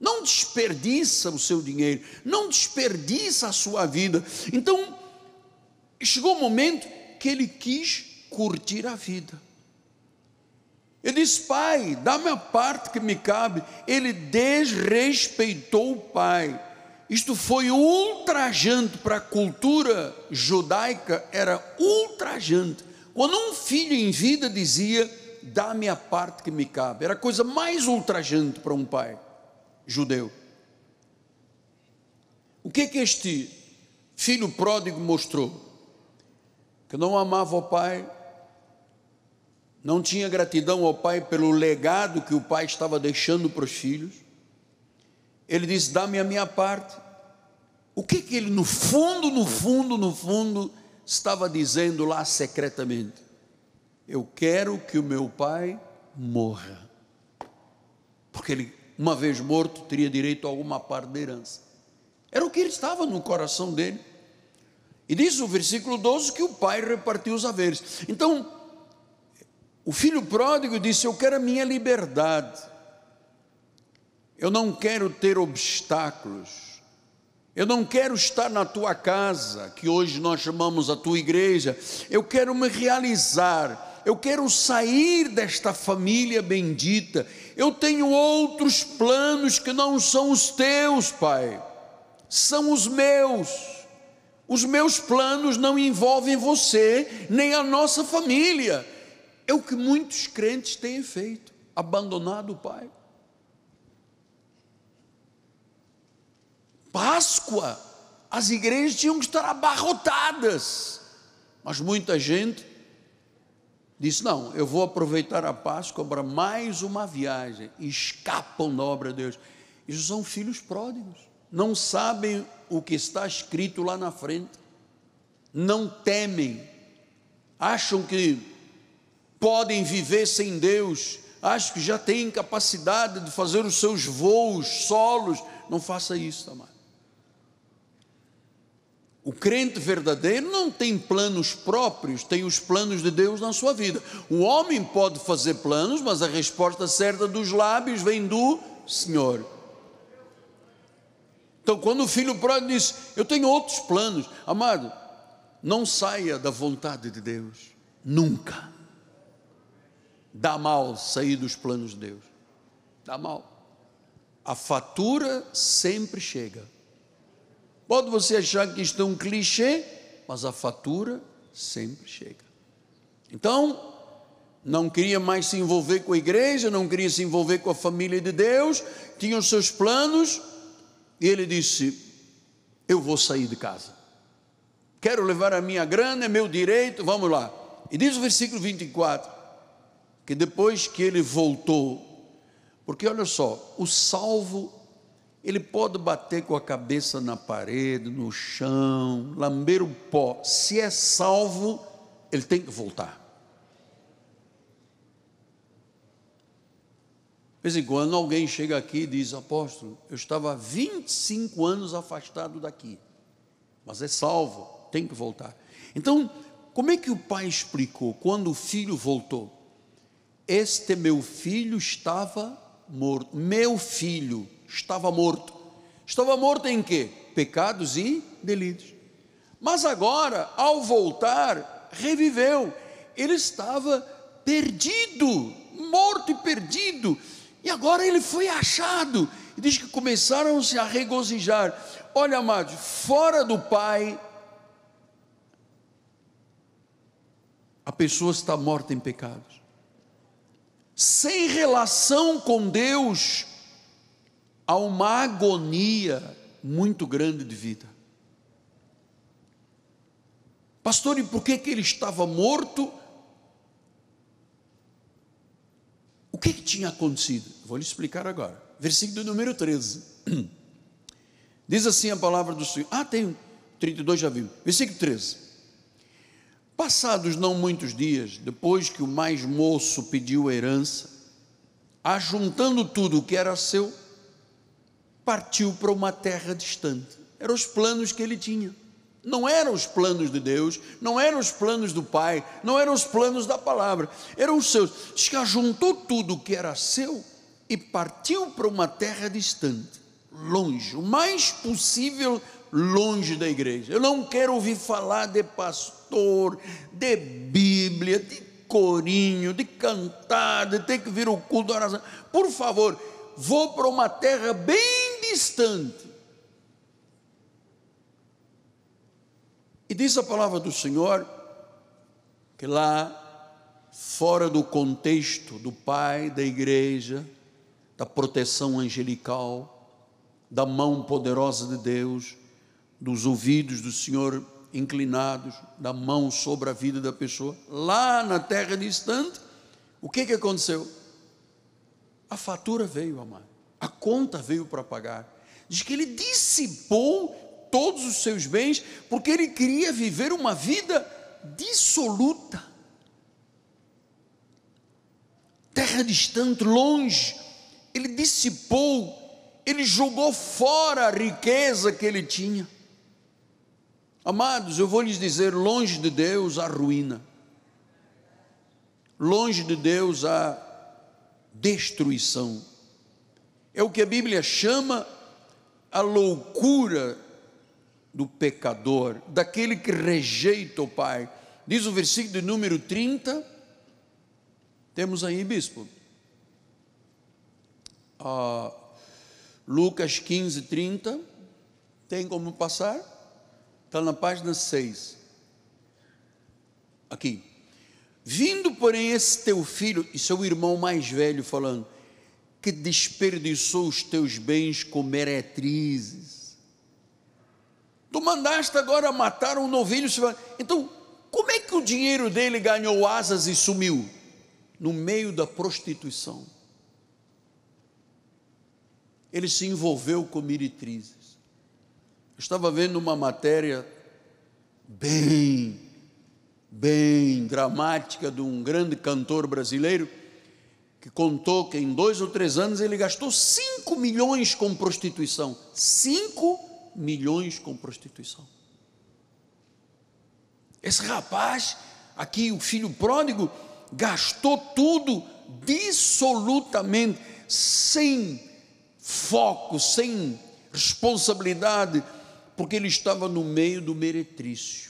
Não desperdiça o seu dinheiro, não desperdiça a sua vida. Então, chegou o um momento que ele quis curtir a vida. Ele disse: Pai, dá-me a parte que me cabe. Ele desrespeitou o pai. Isto foi ultrajante para a cultura judaica, era ultrajante. Quando um filho em vida dizia: Dá-me a parte que me cabe, era a coisa mais ultrajante para um pai judeu. O que é que este filho pródigo mostrou? Que não amava o pai, não tinha gratidão ao pai pelo legado que o pai estava deixando para os filhos. Ele disse: "Dá-me a minha parte". O que é que ele no fundo, no fundo, no fundo estava dizendo lá secretamente? Eu quero que o meu pai morra. Porque ele uma vez morto, teria direito a alguma parte da herança. Era o que estava no coração dele. E diz o versículo 12 que o pai repartiu os haveres. Então, o filho pródigo disse: Eu quero a minha liberdade. Eu não quero ter obstáculos. Eu não quero estar na tua casa, que hoje nós chamamos a tua igreja. Eu quero me realizar eu quero sair desta família bendita, eu tenho outros planos que não são os teus, Pai, são os meus. Os meus planos não envolvem você, nem a nossa família. É o que muitos crentes têm feito, abandonado o Pai. Páscoa, as igrejas tinham que estar abarrotadas, mas muita gente disse Não, eu vou aproveitar a Páscoa para mais uma viagem. E escapam da obra de Deus. Isso são filhos pródigos. Não sabem o que está escrito lá na frente. Não temem. Acham que podem viver sem Deus. Acham que já têm capacidade de fazer os seus voos solos. Não faça isso, Tamar. O crente verdadeiro não tem planos próprios, tem os planos de Deus na sua vida. O homem pode fazer planos, mas a resposta certa dos lábios vem do Senhor. Então, quando o filho pródigo diz: Eu tenho outros planos, amado, não saia da vontade de Deus, nunca. Dá mal sair dos planos de Deus, dá mal. A fatura sempre chega. Pode você achar que isto é um clichê, mas a fatura sempre chega. Então, não queria mais se envolver com a igreja, não queria se envolver com a família de Deus, tinha os seus planos, e ele disse: Eu vou sair de casa, quero levar a minha grana, é meu direito, vamos lá. E diz o versículo 24, que depois que ele voltou, porque olha só, o salvo ele pode bater com a cabeça na parede, no chão, lamber o pó. Se é salvo, ele tem que voltar. De vez em quando alguém chega aqui e diz: Apóstolo, eu estava há 25 anos afastado daqui, mas é salvo, tem que voltar. Então, como é que o pai explicou quando o filho voltou? Este meu filho estava morto, meu filho estava morto. Estava morto em quê? Pecados e delitos. Mas agora, ao voltar, reviveu. Ele estava perdido, morto e perdido. E agora ele foi achado. E diz que começaram-se a regozijar. Olha, amados, fora do Pai, a pessoa está morta em pecados. Sem relação com Deus, há uma agonia muito grande de vida. Pastor, e por que, que ele estava morto? O que, que tinha acontecido? Vou lhe explicar agora. Versículo número 13. Diz assim a palavra do Senhor. Ah, tem 32, já viu. Versículo 13. Passados não muitos dias, depois que o mais moço pediu a herança, ajuntando tudo o que era seu, partiu para uma terra distante. Eram os planos que ele tinha. Não eram os planos de Deus, não eram os planos do Pai, não eram os planos da palavra, eram os seus. Diz que ajuntou tudo que era seu e partiu para uma terra distante, longe, o mais possível longe da igreja. Eu não quero ouvir falar de pastor, de Bíblia, de corinho, de cantar, de ter que vir o culto da oração. Por favor, vou para uma terra bem distante. E diz a palavra do Senhor que lá, fora do contexto do Pai, da igreja, da proteção angelical, da mão poderosa de Deus, dos ouvidos do Senhor inclinados, da mão sobre a vida da pessoa, lá na terra distante, o que, que aconteceu? A fatura veio, amado. A conta veio para pagar. Diz que ele dissipou todos os seus bens, porque ele queria viver uma vida dissoluta. Terra distante, longe. Ele dissipou, ele jogou fora a riqueza que ele tinha. Amados, eu vou lhes dizer: longe de Deus a ruína, longe de Deus a destruição. É o que a Bíblia chama a loucura do pecador, daquele que rejeita o Pai. Diz o versículo de número 30. Temos aí, bispo. Ah, Lucas 15, 30. Tem como passar? Está na página 6. Aqui. Vindo, porém, esse teu filho, e seu irmão mais velho falando, que desperdiçou os teus bens com meretrizes. Tu mandaste agora matar um novilho. Então, como é que o dinheiro dele ganhou asas e sumiu? No meio da prostituição. Ele se envolveu com meretrizes. estava vendo uma matéria bem bem dramática de um grande cantor brasileiro que contou que em dois ou três anos ele gastou 5 milhões com prostituição. 5 milhões com prostituição. Esse rapaz, aqui o filho pródigo, gastou tudo dissolutamente, sem foco, sem responsabilidade, porque ele estava no meio do meretrício.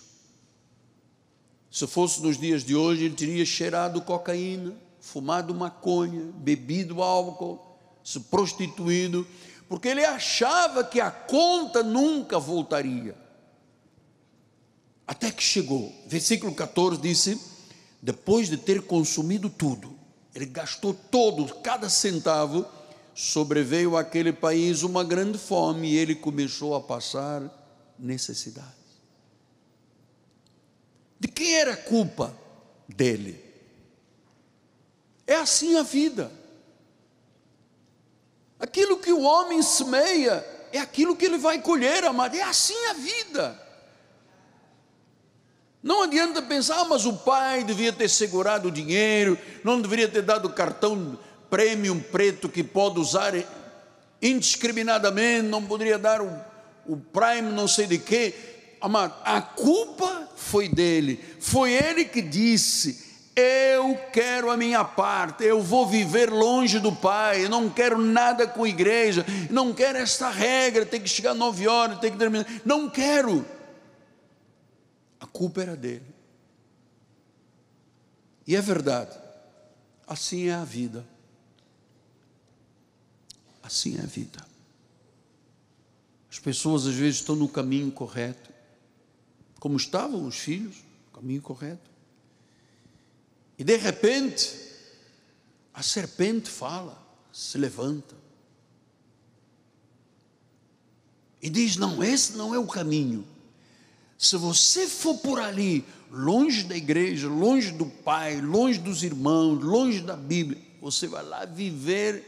Se fosse nos dias de hoje, ele teria cheirado cocaína, fumado maconha, bebido álcool, se prostituído, porque ele achava que a conta nunca voltaria. Até que chegou. Versículo 14 disse: depois de ter consumido tudo, ele gastou todo, cada centavo, sobreveio àquele país uma grande fome e ele começou a passar necessidade. De quem era a culpa? Dele. É assim a vida. Aquilo que o homem semeia é aquilo que ele vai colher, amado. É assim a vida. Não adianta pensar, ah, mas o pai devia ter segurado o dinheiro, não deveria ter dado o cartão premium preto que pode usar indiscriminadamente, não poderia dar o, o prime não sei de quê amado, a culpa foi dele, foi ele que disse: eu quero a minha parte, eu vou viver longe do Pai, eu não quero nada com a igreja, não quero esta regra, tem que chegar nove horas, tem que terminar. Não quero. A culpa era dele. E é verdade. Assim é a vida. Assim é a vida. As pessoas às vezes estão no caminho correto, como estavam os filhos, caminho correto. E de repente, a serpente fala, se levanta. E diz: Não, esse não é o caminho. Se você for por ali, longe da igreja, longe do pai, longe dos irmãos, longe da Bíblia, você vai lá viver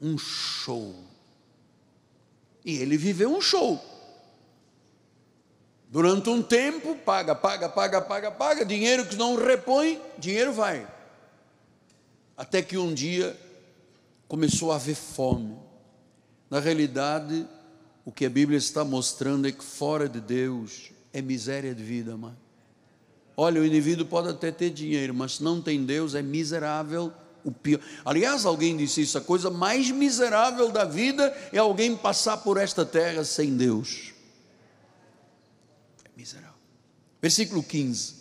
um show. E ele viveu um show Durante um tempo, paga, paga, paga, paga, paga, dinheiro que não repõe, dinheiro vai. Até que um dia começou a haver fome. Na realidade, o que a Bíblia está mostrando é que fora de Deus é miséria de vida, mãe. Olha, o indivíduo pode até ter dinheiro, mas se não tem Deus, é miserável o pior. Aliás, alguém disse isso: a coisa mais miserável da vida é alguém passar por esta terra sem Deus miserável. Versículo 15.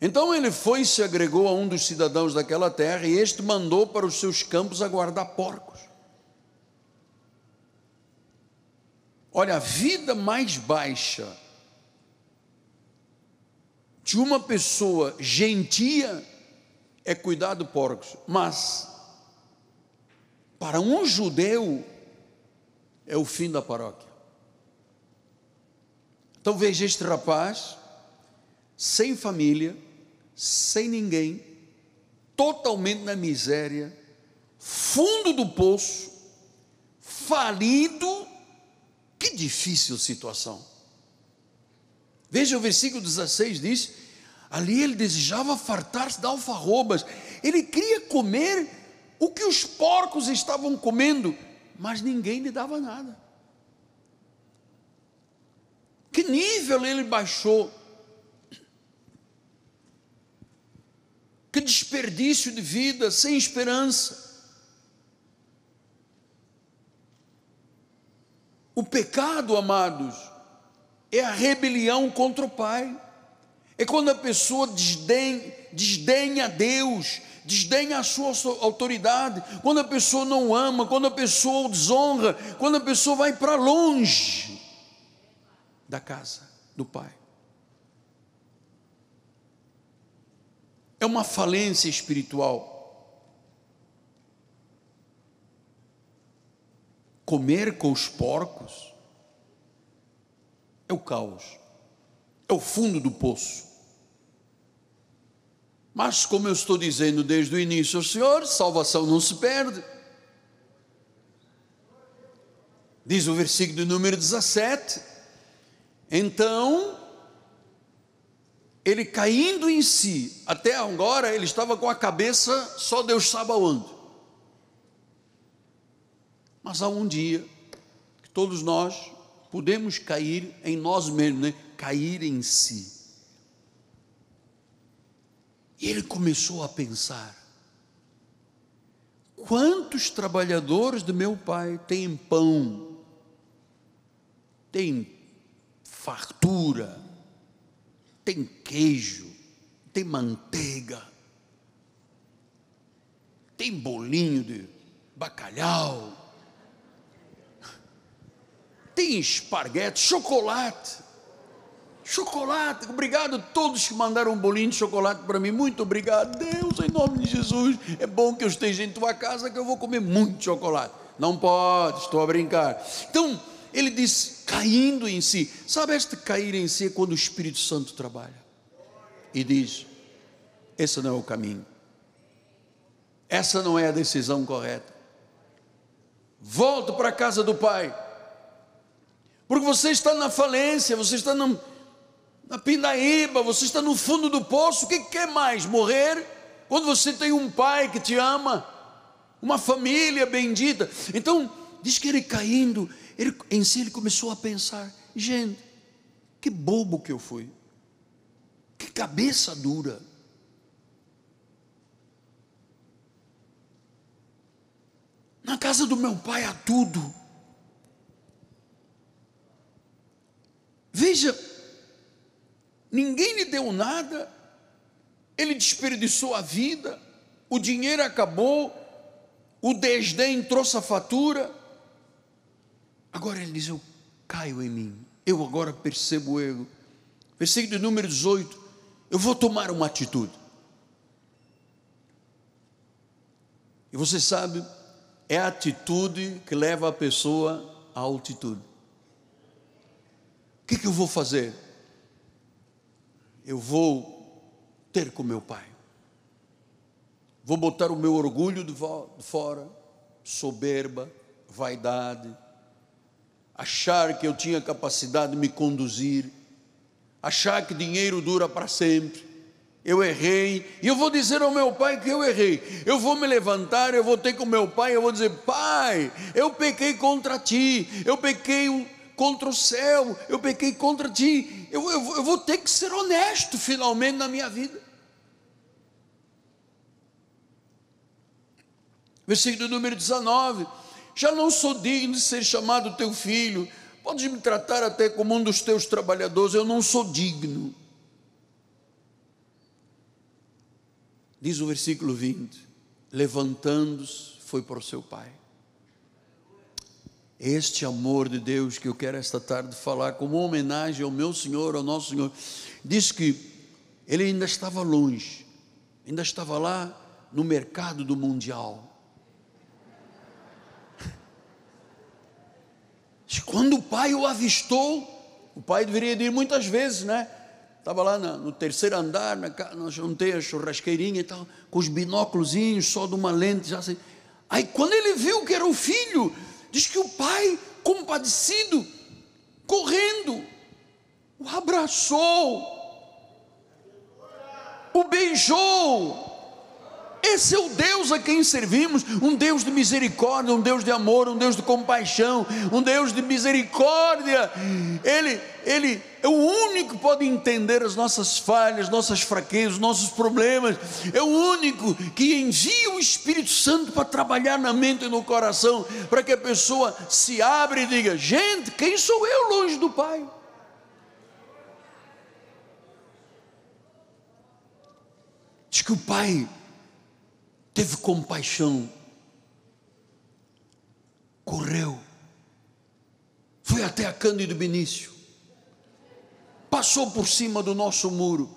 Então ele foi e se agregou a um dos cidadãos daquela terra, e este mandou para os seus campos aguardar porcos. Olha, a vida mais baixa de uma pessoa gentia é cuidar de porcos, mas para um judeu é o fim da paróquia. Então veja este rapaz, sem família, sem ninguém, totalmente na miséria, fundo do poço, falido. Que difícil situação. Veja o versículo 16: diz: ali ele desejava fartar-se de alfarrobas, ele queria comer o que os porcos estavam comendo, mas ninguém lhe dava nada. Que nível ele baixou? Que desperdício de vida, sem esperança. O pecado, amados, é a rebelião contra o Pai. É quando a pessoa desdenha, a Deus, desdenha a sua autoridade, quando a pessoa não ama, quando a pessoa o desonra, quando a pessoa vai para longe da casa do Pai. É uma falência espiritual. Comer com os porcos é o caos, é o fundo do poço. Mas, como eu estou dizendo desde o início, Senhor, salvação não se perde. Diz o versículo número 17: então, ele caindo em si, até agora ele estava com a cabeça, só Deus sabe aonde. Mas há um dia que todos nós podemos cair em nós mesmos, né? cair em si. E ele começou a pensar: quantos trabalhadores do meu pai têm pão? Têm fartura, tem queijo, tem manteiga, tem bolinho de bacalhau, tem esparguete, chocolate. Chocolate, obrigado a todos que mandaram um bolinho de chocolate para mim. Muito obrigado, Deus, em nome de Jesus. É bom que eu esteja em tua casa que eu vou comer muito chocolate. Não pode, estou a brincar. Então, ele disse: caindo em si. Sabe este cair em si é quando o Espírito Santo trabalha e diz: esse não é o caminho, essa não é a decisão correta. Volto para a casa do Pai, porque você está na falência, você está na, na pindaíba, você está no fundo do poço. O que quer mais? Morrer? Quando você tem um pai que te ama, uma família bendita. Então, Diz que ele caindo, ele, em si ele começou a pensar: gente, que bobo que eu fui, que cabeça dura. Na casa do meu pai há tudo. Veja, ninguém lhe deu nada, ele desperdiçou a vida, o dinheiro acabou, o desdém trouxe a fatura Agora ele diz: Eu caio em mim, eu agora percebo o erro. Versículo número 18: Eu vou tomar uma atitude. E você sabe, é a atitude que leva a pessoa à altitude. O que, que eu vou fazer? Eu vou ter com meu pai. Vou botar o meu orgulho de fora, soberba, vaidade, achar que eu tinha capacidade de me conduzir, achar que dinheiro dura para sempre. Eu errei, e eu vou dizer ao meu pai que eu errei. Eu vou me levantar, eu vou ter com meu pai, eu vou dizer: Pai, eu pequei contra ti, eu pequei contra o céu, eu pequei contra ti. eu, eu, eu vou ter que ser honesto finalmente na minha vida. Versículo número 19 já não sou digno de ser chamado teu filho, podes me tratar até como um dos teus trabalhadores, eu não sou digno. Diz o versículo 20: Levantando-se, foi para o seu pai. Este amor de Deus que eu quero esta tarde falar, como homenagem ao meu Senhor, ao nosso Senhor, diz que ele ainda estava longe, ainda estava lá no mercado do mundial Quando o pai o avistou, o pai deveria ir muitas vezes, né? Estava lá no terceiro andar, na, na, a churrasqueirinha e tal, com os binóculos, só de uma lente, já assim. Aí quando ele viu que era o filho, diz que o pai, compadecido, correndo, o abraçou, o beijou, esse é o Deus a quem servimos, um Deus de misericórdia, um Deus de amor, um Deus de compaixão, um Deus de misericórdia. Ele, ele é o único que pode entender as nossas falhas, nossas fraquezas, nossos problemas. É o único que envia o Espírito Santo para trabalhar na mente e no coração, para que a pessoa se abra e diga: gente, quem sou eu longe do Pai? Diz que o Pai teve compaixão, correu, foi até a Cândido Benício, passou por cima do nosso muro,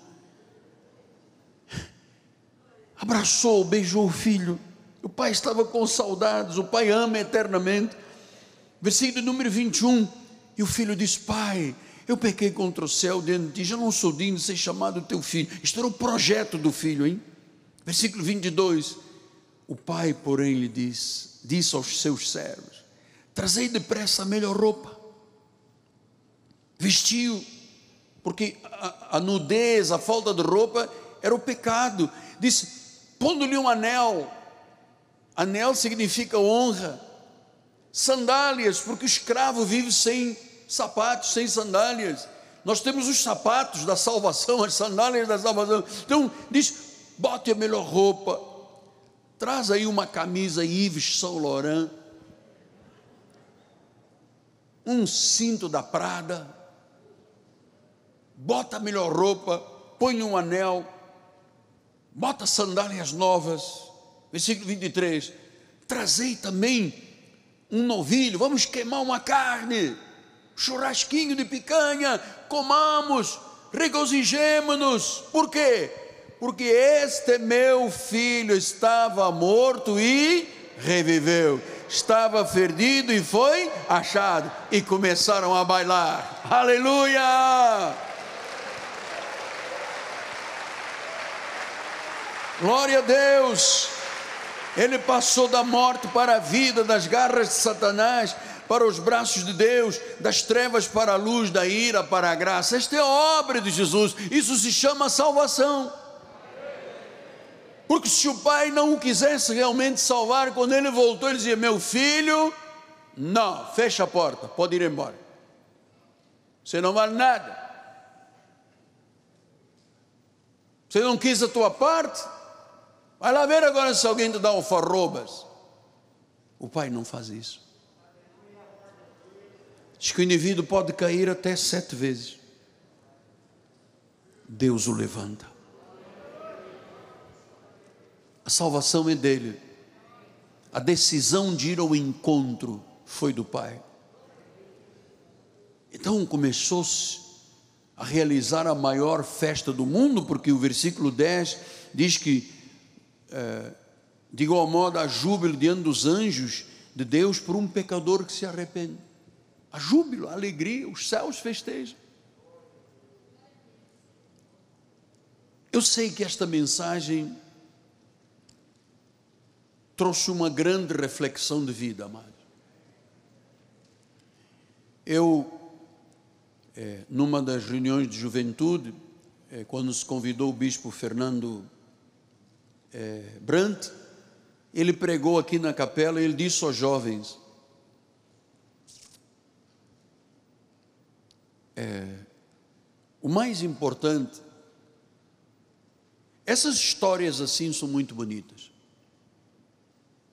abraçou, beijou o filho. O pai estava com saudades, o pai ama eternamente. Versículo número 21. E o filho diz: Pai, eu pequei contra o céu dentro de ti, já não sou digno de ser chamado teu filho. Isto era o projeto do filho, hein? Versículo 22. O pai, porém, lhe diz, disse aos seus servos: Trazei depressa a melhor roupa, vestiu, porque a, a nudez, a falta de roupa era o pecado. Disse: Pondo-lhe um anel, anel significa honra, sandálias, porque o escravo vive sem sapatos, sem sandálias. Nós temos os sapatos da salvação, as sandálias da salvação. Então, diz: bote a melhor roupa, Traz aí uma camisa Yves Saint Laurent, um cinto da Prada, bota a melhor roupa, põe um anel, bota sandálias novas. Versículo 23. Trazei também um novilho, vamos queimar uma carne, churrasquinho de picanha, comamos, regozijemo-nos. Por quê? Porque este meu filho estava morto e reviveu, estava perdido e foi achado, e começaram a bailar. Aleluia! Glória a Deus! Ele passou da morte para a vida, das garras de Satanás para os braços de Deus, das trevas para a luz, da ira para a graça. Esta é a obra de Jesus. Isso se chama salvação. Porque se o pai não o quisesse realmente salvar, quando ele voltou, ele dizia: Meu filho, não, fecha a porta, pode ir embora. Você não vale nada. Você não quis a tua parte? Vai lá ver agora se alguém te dá alfarrobas. O pai não faz isso. Diz que o indivíduo pode cair até sete vezes. Deus o levanta. A salvação é dele. A decisão de ir ao encontro foi do Pai. Então começou-se a realizar a maior festa do mundo, porque o versículo 10 diz que, é, eh, de igual modo, há júbilo diante dos anjos de Deus por um pecador que se arrepende. A júbilo, a alegria, os céus festejam. Eu sei que esta mensagem trouxe uma grande reflexão de vida, amado. Eu, é, numa das reuniões de juventude, é, quando se convidou o bispo Fernando é, Brandt, ele pregou aqui na capela e ele disse aos jovens: é, o mais importante, essas histórias assim são muito bonitas.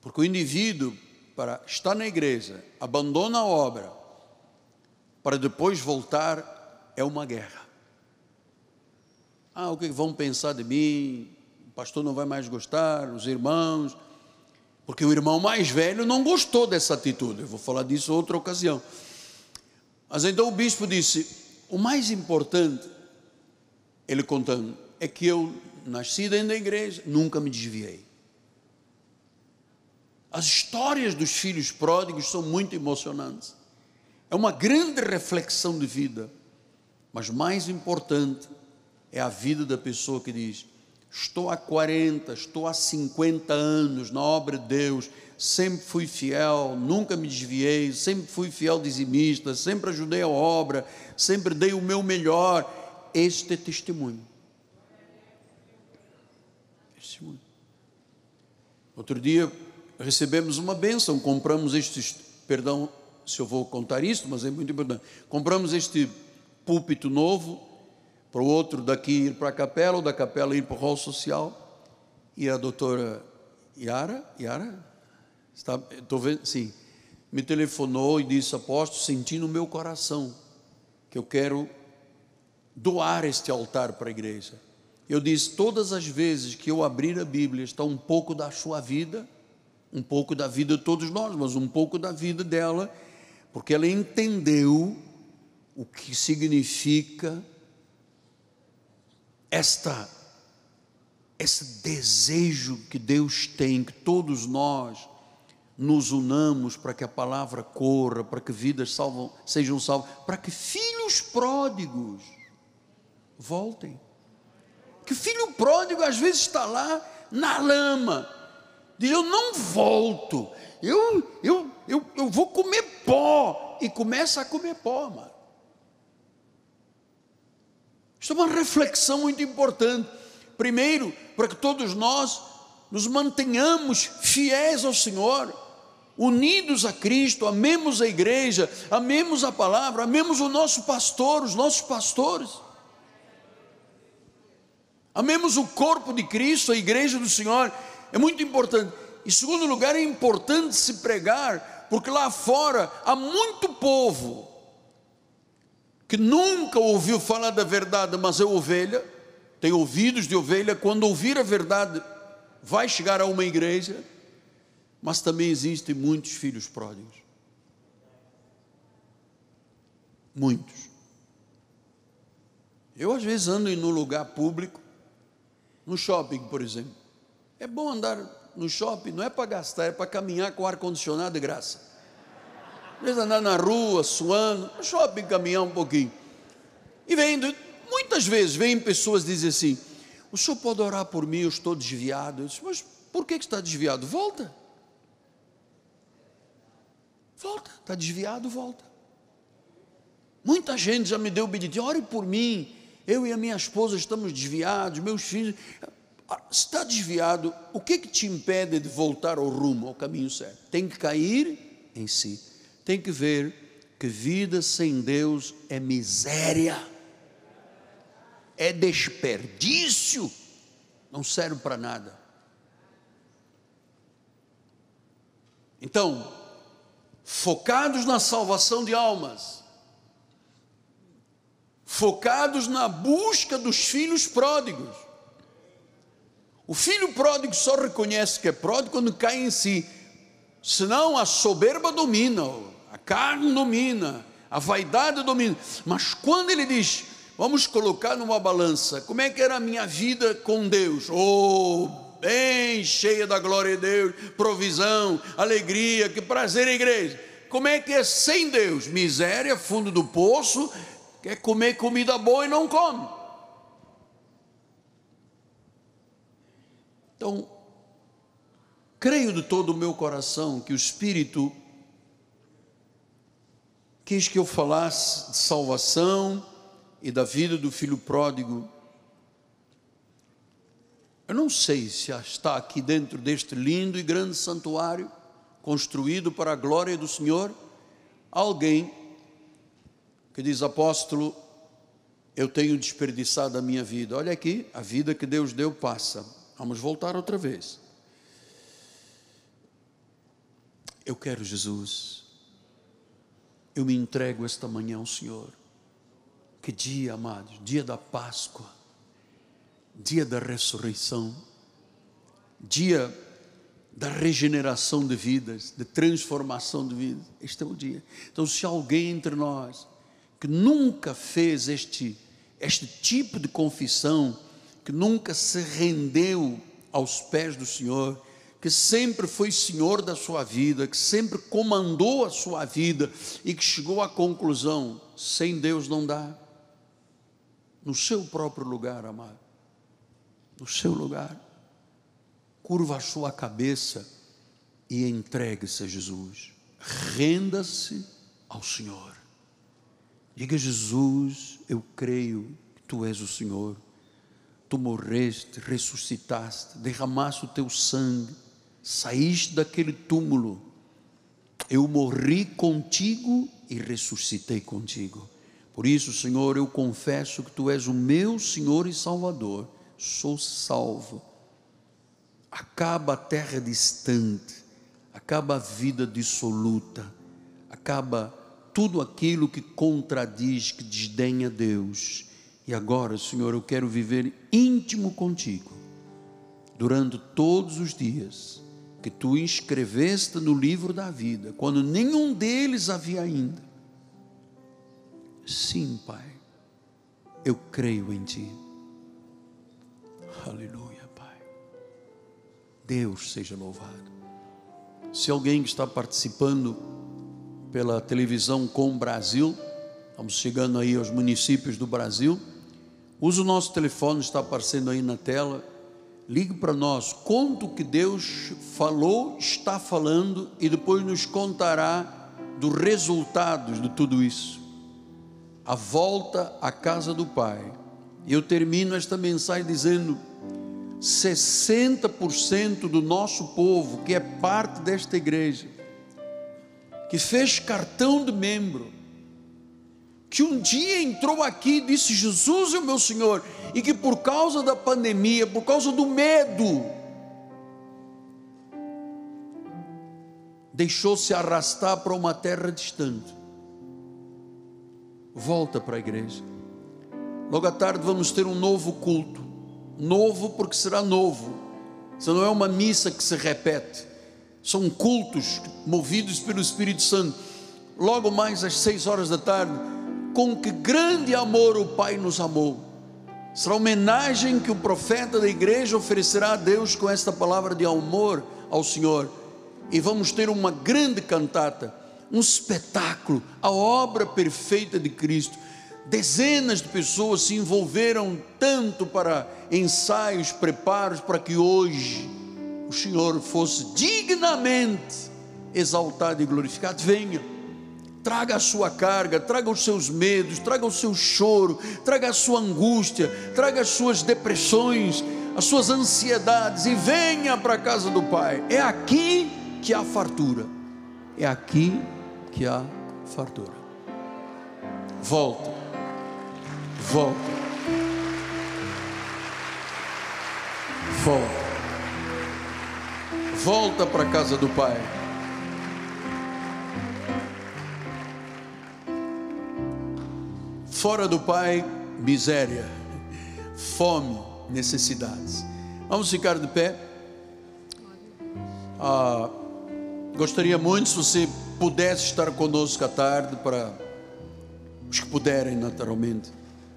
Porque o indivíduo, para estar na igreja, abandona a obra, para depois voltar, é uma guerra. Ah, o é que vão pensar de mim? O pastor não vai mais gostar, os irmãos. Porque o irmão mais velho não gostou dessa atitude. Eu vou falar disso outra ocasião. Mas então o bispo disse: o mais importante, ele contando, é que eu nasci dentro da igreja, nunca me desviei. As histórias dos filhos pródigos são muito emocionantes. É uma grande reflexão de vida. Mas mais importante é a vida da pessoa que diz: Estou há 40, estou há 50 anos na obra de Deus, sempre fui fiel, nunca me desviei, sempre fui fiel dizimista, sempre ajudei a obra, sempre dei o meu melhor. Este é testemunho. Este é testemunho. Outro dia recebemos uma bênção, compramos este, perdão se eu vou contar isso, mas é muito importante. Compramos este púlpito novo, para o outro daqui ir para a capela, ou da capela ir para o hall social, e a doutora Yara, Yara, está, estou vendo, sim, me telefonou e disse, apóstolo, senti no meu coração que eu quero doar este altar para a igreja. Eu disse, todas as vezes que eu abrir a Bíblia, está um pouco da sua vida, um pouco da vida de todos nós, mas um pouco da vida dela, porque ela entendeu o que significa esta esse desejo que Deus tem que todos nós nos unamos para que a palavra corra, para que vidas salvam, sejam salvas, para que filhos pródigos voltem. Que filho pródigo às vezes está lá na lama, Diz: Eu não volto, eu, eu, eu, eu vou comer pó. E começa a comer pó, mano. Isso é uma reflexão muito importante. Primeiro, para que todos nós nos mantenhamos fiéis ao Senhor, unidos a Cristo, amemos a igreja, amemos a palavra, amemos o nosso pastor, os nossos pastores. Amemos o corpo de Cristo, a igreja do Senhor é muito importante. Em segundo lugar, é importante se pregar, porque lá fora há muito povo que nunca ouviu falar da verdade, mas é ovelha, tem ouvidos de ovelha, quando ouvir a verdade, vai chegar a uma igreja, mas também existem muitos filhos pródigos. Muitos. Eu às vezes ando em um lugar público, no shopping, por exemplo. É bom andar no shopping, não é para gastar, é para caminhar com ar-condicionado de graça. Precisa andar na rua, suando, no shopping caminhar um pouquinho. E vem, muitas vezes, vem pessoas dizem assim: o senhor pode orar por mim, eu estou desviado. Eu disse, mas por que está desviado? Volta. Volta, está desviado, volta. Muita gente já me deu o pedido, ore por mim, eu e a minha esposa estamos desviados, meus filhos. Ah, está desviado, o que, é que te impede de voltar ao rumo, ao caminho certo? Tem que cair em si. Tem que ver que vida sem Deus é miséria, é desperdício, não serve para nada. Então, focados na salvação de almas, focados na busca dos filhos pródigos, o filho pródigo só reconhece que é pródigo quando cai em si, senão a soberba domina, a carne domina, a vaidade domina. Mas quando ele diz, vamos colocar numa balança, como é que era a minha vida com Deus? Oh, bem cheia da glória de Deus, provisão, alegria, que prazer, igreja. Como é que é sem Deus? Miséria, fundo do poço, quer comer comida boa e não come Então, creio de todo o meu coração que o Espírito quis que eu falasse de salvação e da vida do filho pródigo. Eu não sei se está aqui dentro deste lindo e grande santuário, construído para a glória do Senhor, alguém que diz, apóstolo, eu tenho desperdiçado a minha vida. Olha aqui, a vida que Deus deu passa. Vamos voltar outra vez. Eu quero Jesus. Eu me entrego esta manhã ao Senhor. Que dia, amados, dia da Páscoa, dia da ressurreição, dia da regeneração de vidas, de transformação de vidas. Este é o dia. Então, se alguém entre nós que nunca fez este, este tipo de confissão, que nunca se rendeu aos pés do Senhor, que sempre foi senhor da sua vida, que sempre comandou a sua vida e que chegou à conclusão: sem Deus não dá. No seu próprio lugar, amado, no seu lugar, curva a sua cabeça e entregue-se a Jesus, renda-se ao Senhor. Diga, Jesus, eu creio que tu és o Senhor tu morreste, ressuscitaste, derramaste o teu sangue, saíste daquele túmulo. Eu morri contigo e ressuscitei contigo. Por isso, Senhor, eu confesso que tu és o meu Senhor e Salvador. Sou salvo. Acaba a terra distante, acaba a vida dissoluta, acaba tudo aquilo que contradiz, que desdenha Deus e agora, Senhor, eu quero viver íntimo contigo durante todos os dias que tu escreveste no livro da vida, quando nenhum deles havia ainda. Sim, Pai, eu creio em Ti. Aleluia, Pai. Deus seja louvado. Se alguém que está participando pela televisão com o Brasil, estamos chegando aí aos municípios do Brasil, Usa o nosso telefone, está aparecendo aí na tela. Ligue para nós, conta o que Deus falou, está falando e depois nos contará dos resultados de tudo isso. A volta à casa do Pai. Eu termino esta mensagem dizendo: 60% do nosso povo, que é parte desta igreja, que fez cartão de membro, que um dia entrou aqui e disse: Jesus é o meu Senhor, e que por causa da pandemia, por causa do medo, deixou-se arrastar para uma terra distante. Volta para a igreja. Logo à tarde vamos ter um novo culto. Novo porque será novo. Isso não é uma missa que se repete. São cultos movidos pelo Espírito Santo. Logo mais às seis horas da tarde, com que grande amor o Pai nos amou. Será a homenagem que o profeta da igreja oferecerá a Deus com esta palavra de amor ao Senhor. E vamos ter uma grande cantata, um espetáculo, a obra perfeita de Cristo. Dezenas de pessoas se envolveram tanto para ensaios, preparos, para que hoje o Senhor fosse dignamente exaltado e glorificado. Venha Traga a sua carga, traga os seus medos, traga o seu choro, traga a sua angústia, traga as suas depressões, as suas ansiedades e venha para a casa do Pai. É aqui que há fartura. É aqui que há fartura. Volta. Volta. Volta. Volta para a casa do Pai. Fora do Pai, miséria, fome, necessidades. Vamos ficar de pé. Ah, gostaria muito se você pudesse estar conosco à tarde para os que puderem, naturalmente,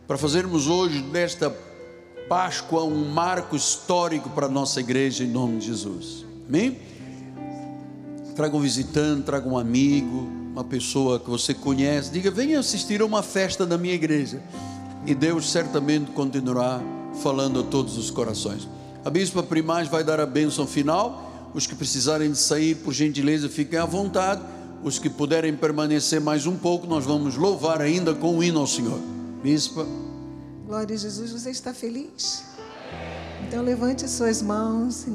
para fazermos hoje desta Páscoa um marco histórico para a nossa igreja em nome de Jesus. Amém? Traga um visitante, traga um amigo uma pessoa que você conhece, diga: venha assistir a uma festa da minha igreja. E Deus certamente continuará falando a todos os corações. A bispa Primaz vai dar a bênção final. Os que precisarem de sair, por gentileza, fiquem à vontade. Os que puderem permanecer mais um pouco, nós vamos louvar ainda com o hino ao Senhor. Bispa. Glória a Jesus, você está feliz? Então levante suas mãos,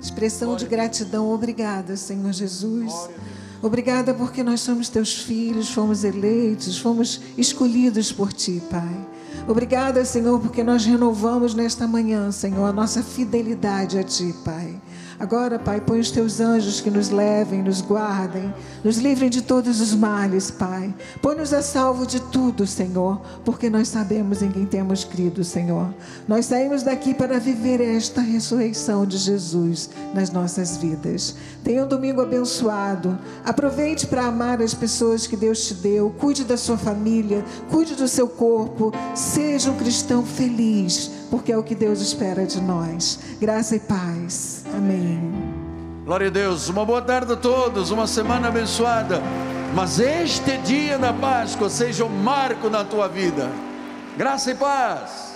expressão Glória de gratidão. Obrigada, Senhor Jesus. Glória Obrigada porque nós somos teus filhos, fomos eleitos, fomos escolhidos por ti, Pai. Obrigada, Senhor, porque nós renovamos nesta manhã, Senhor, a nossa fidelidade a ti, Pai. Agora, Pai, põe os teus anjos que nos levem, nos guardem, nos livrem de todos os males, Pai. Põe-nos a salvo de tudo, Senhor, porque nós sabemos em quem temos crido, Senhor. Nós saímos daqui para viver esta ressurreição de Jesus nas nossas vidas. Tenha um domingo abençoado. Aproveite para amar as pessoas que Deus te deu. Cuide da sua família, cuide do seu corpo. Seja um cristão feliz, porque é o que Deus espera de nós. Graça e paz. Amém. Glória a Deus. Uma boa tarde a todos. Uma semana abençoada. Mas este dia da Páscoa seja um marco na tua vida. Graça e paz.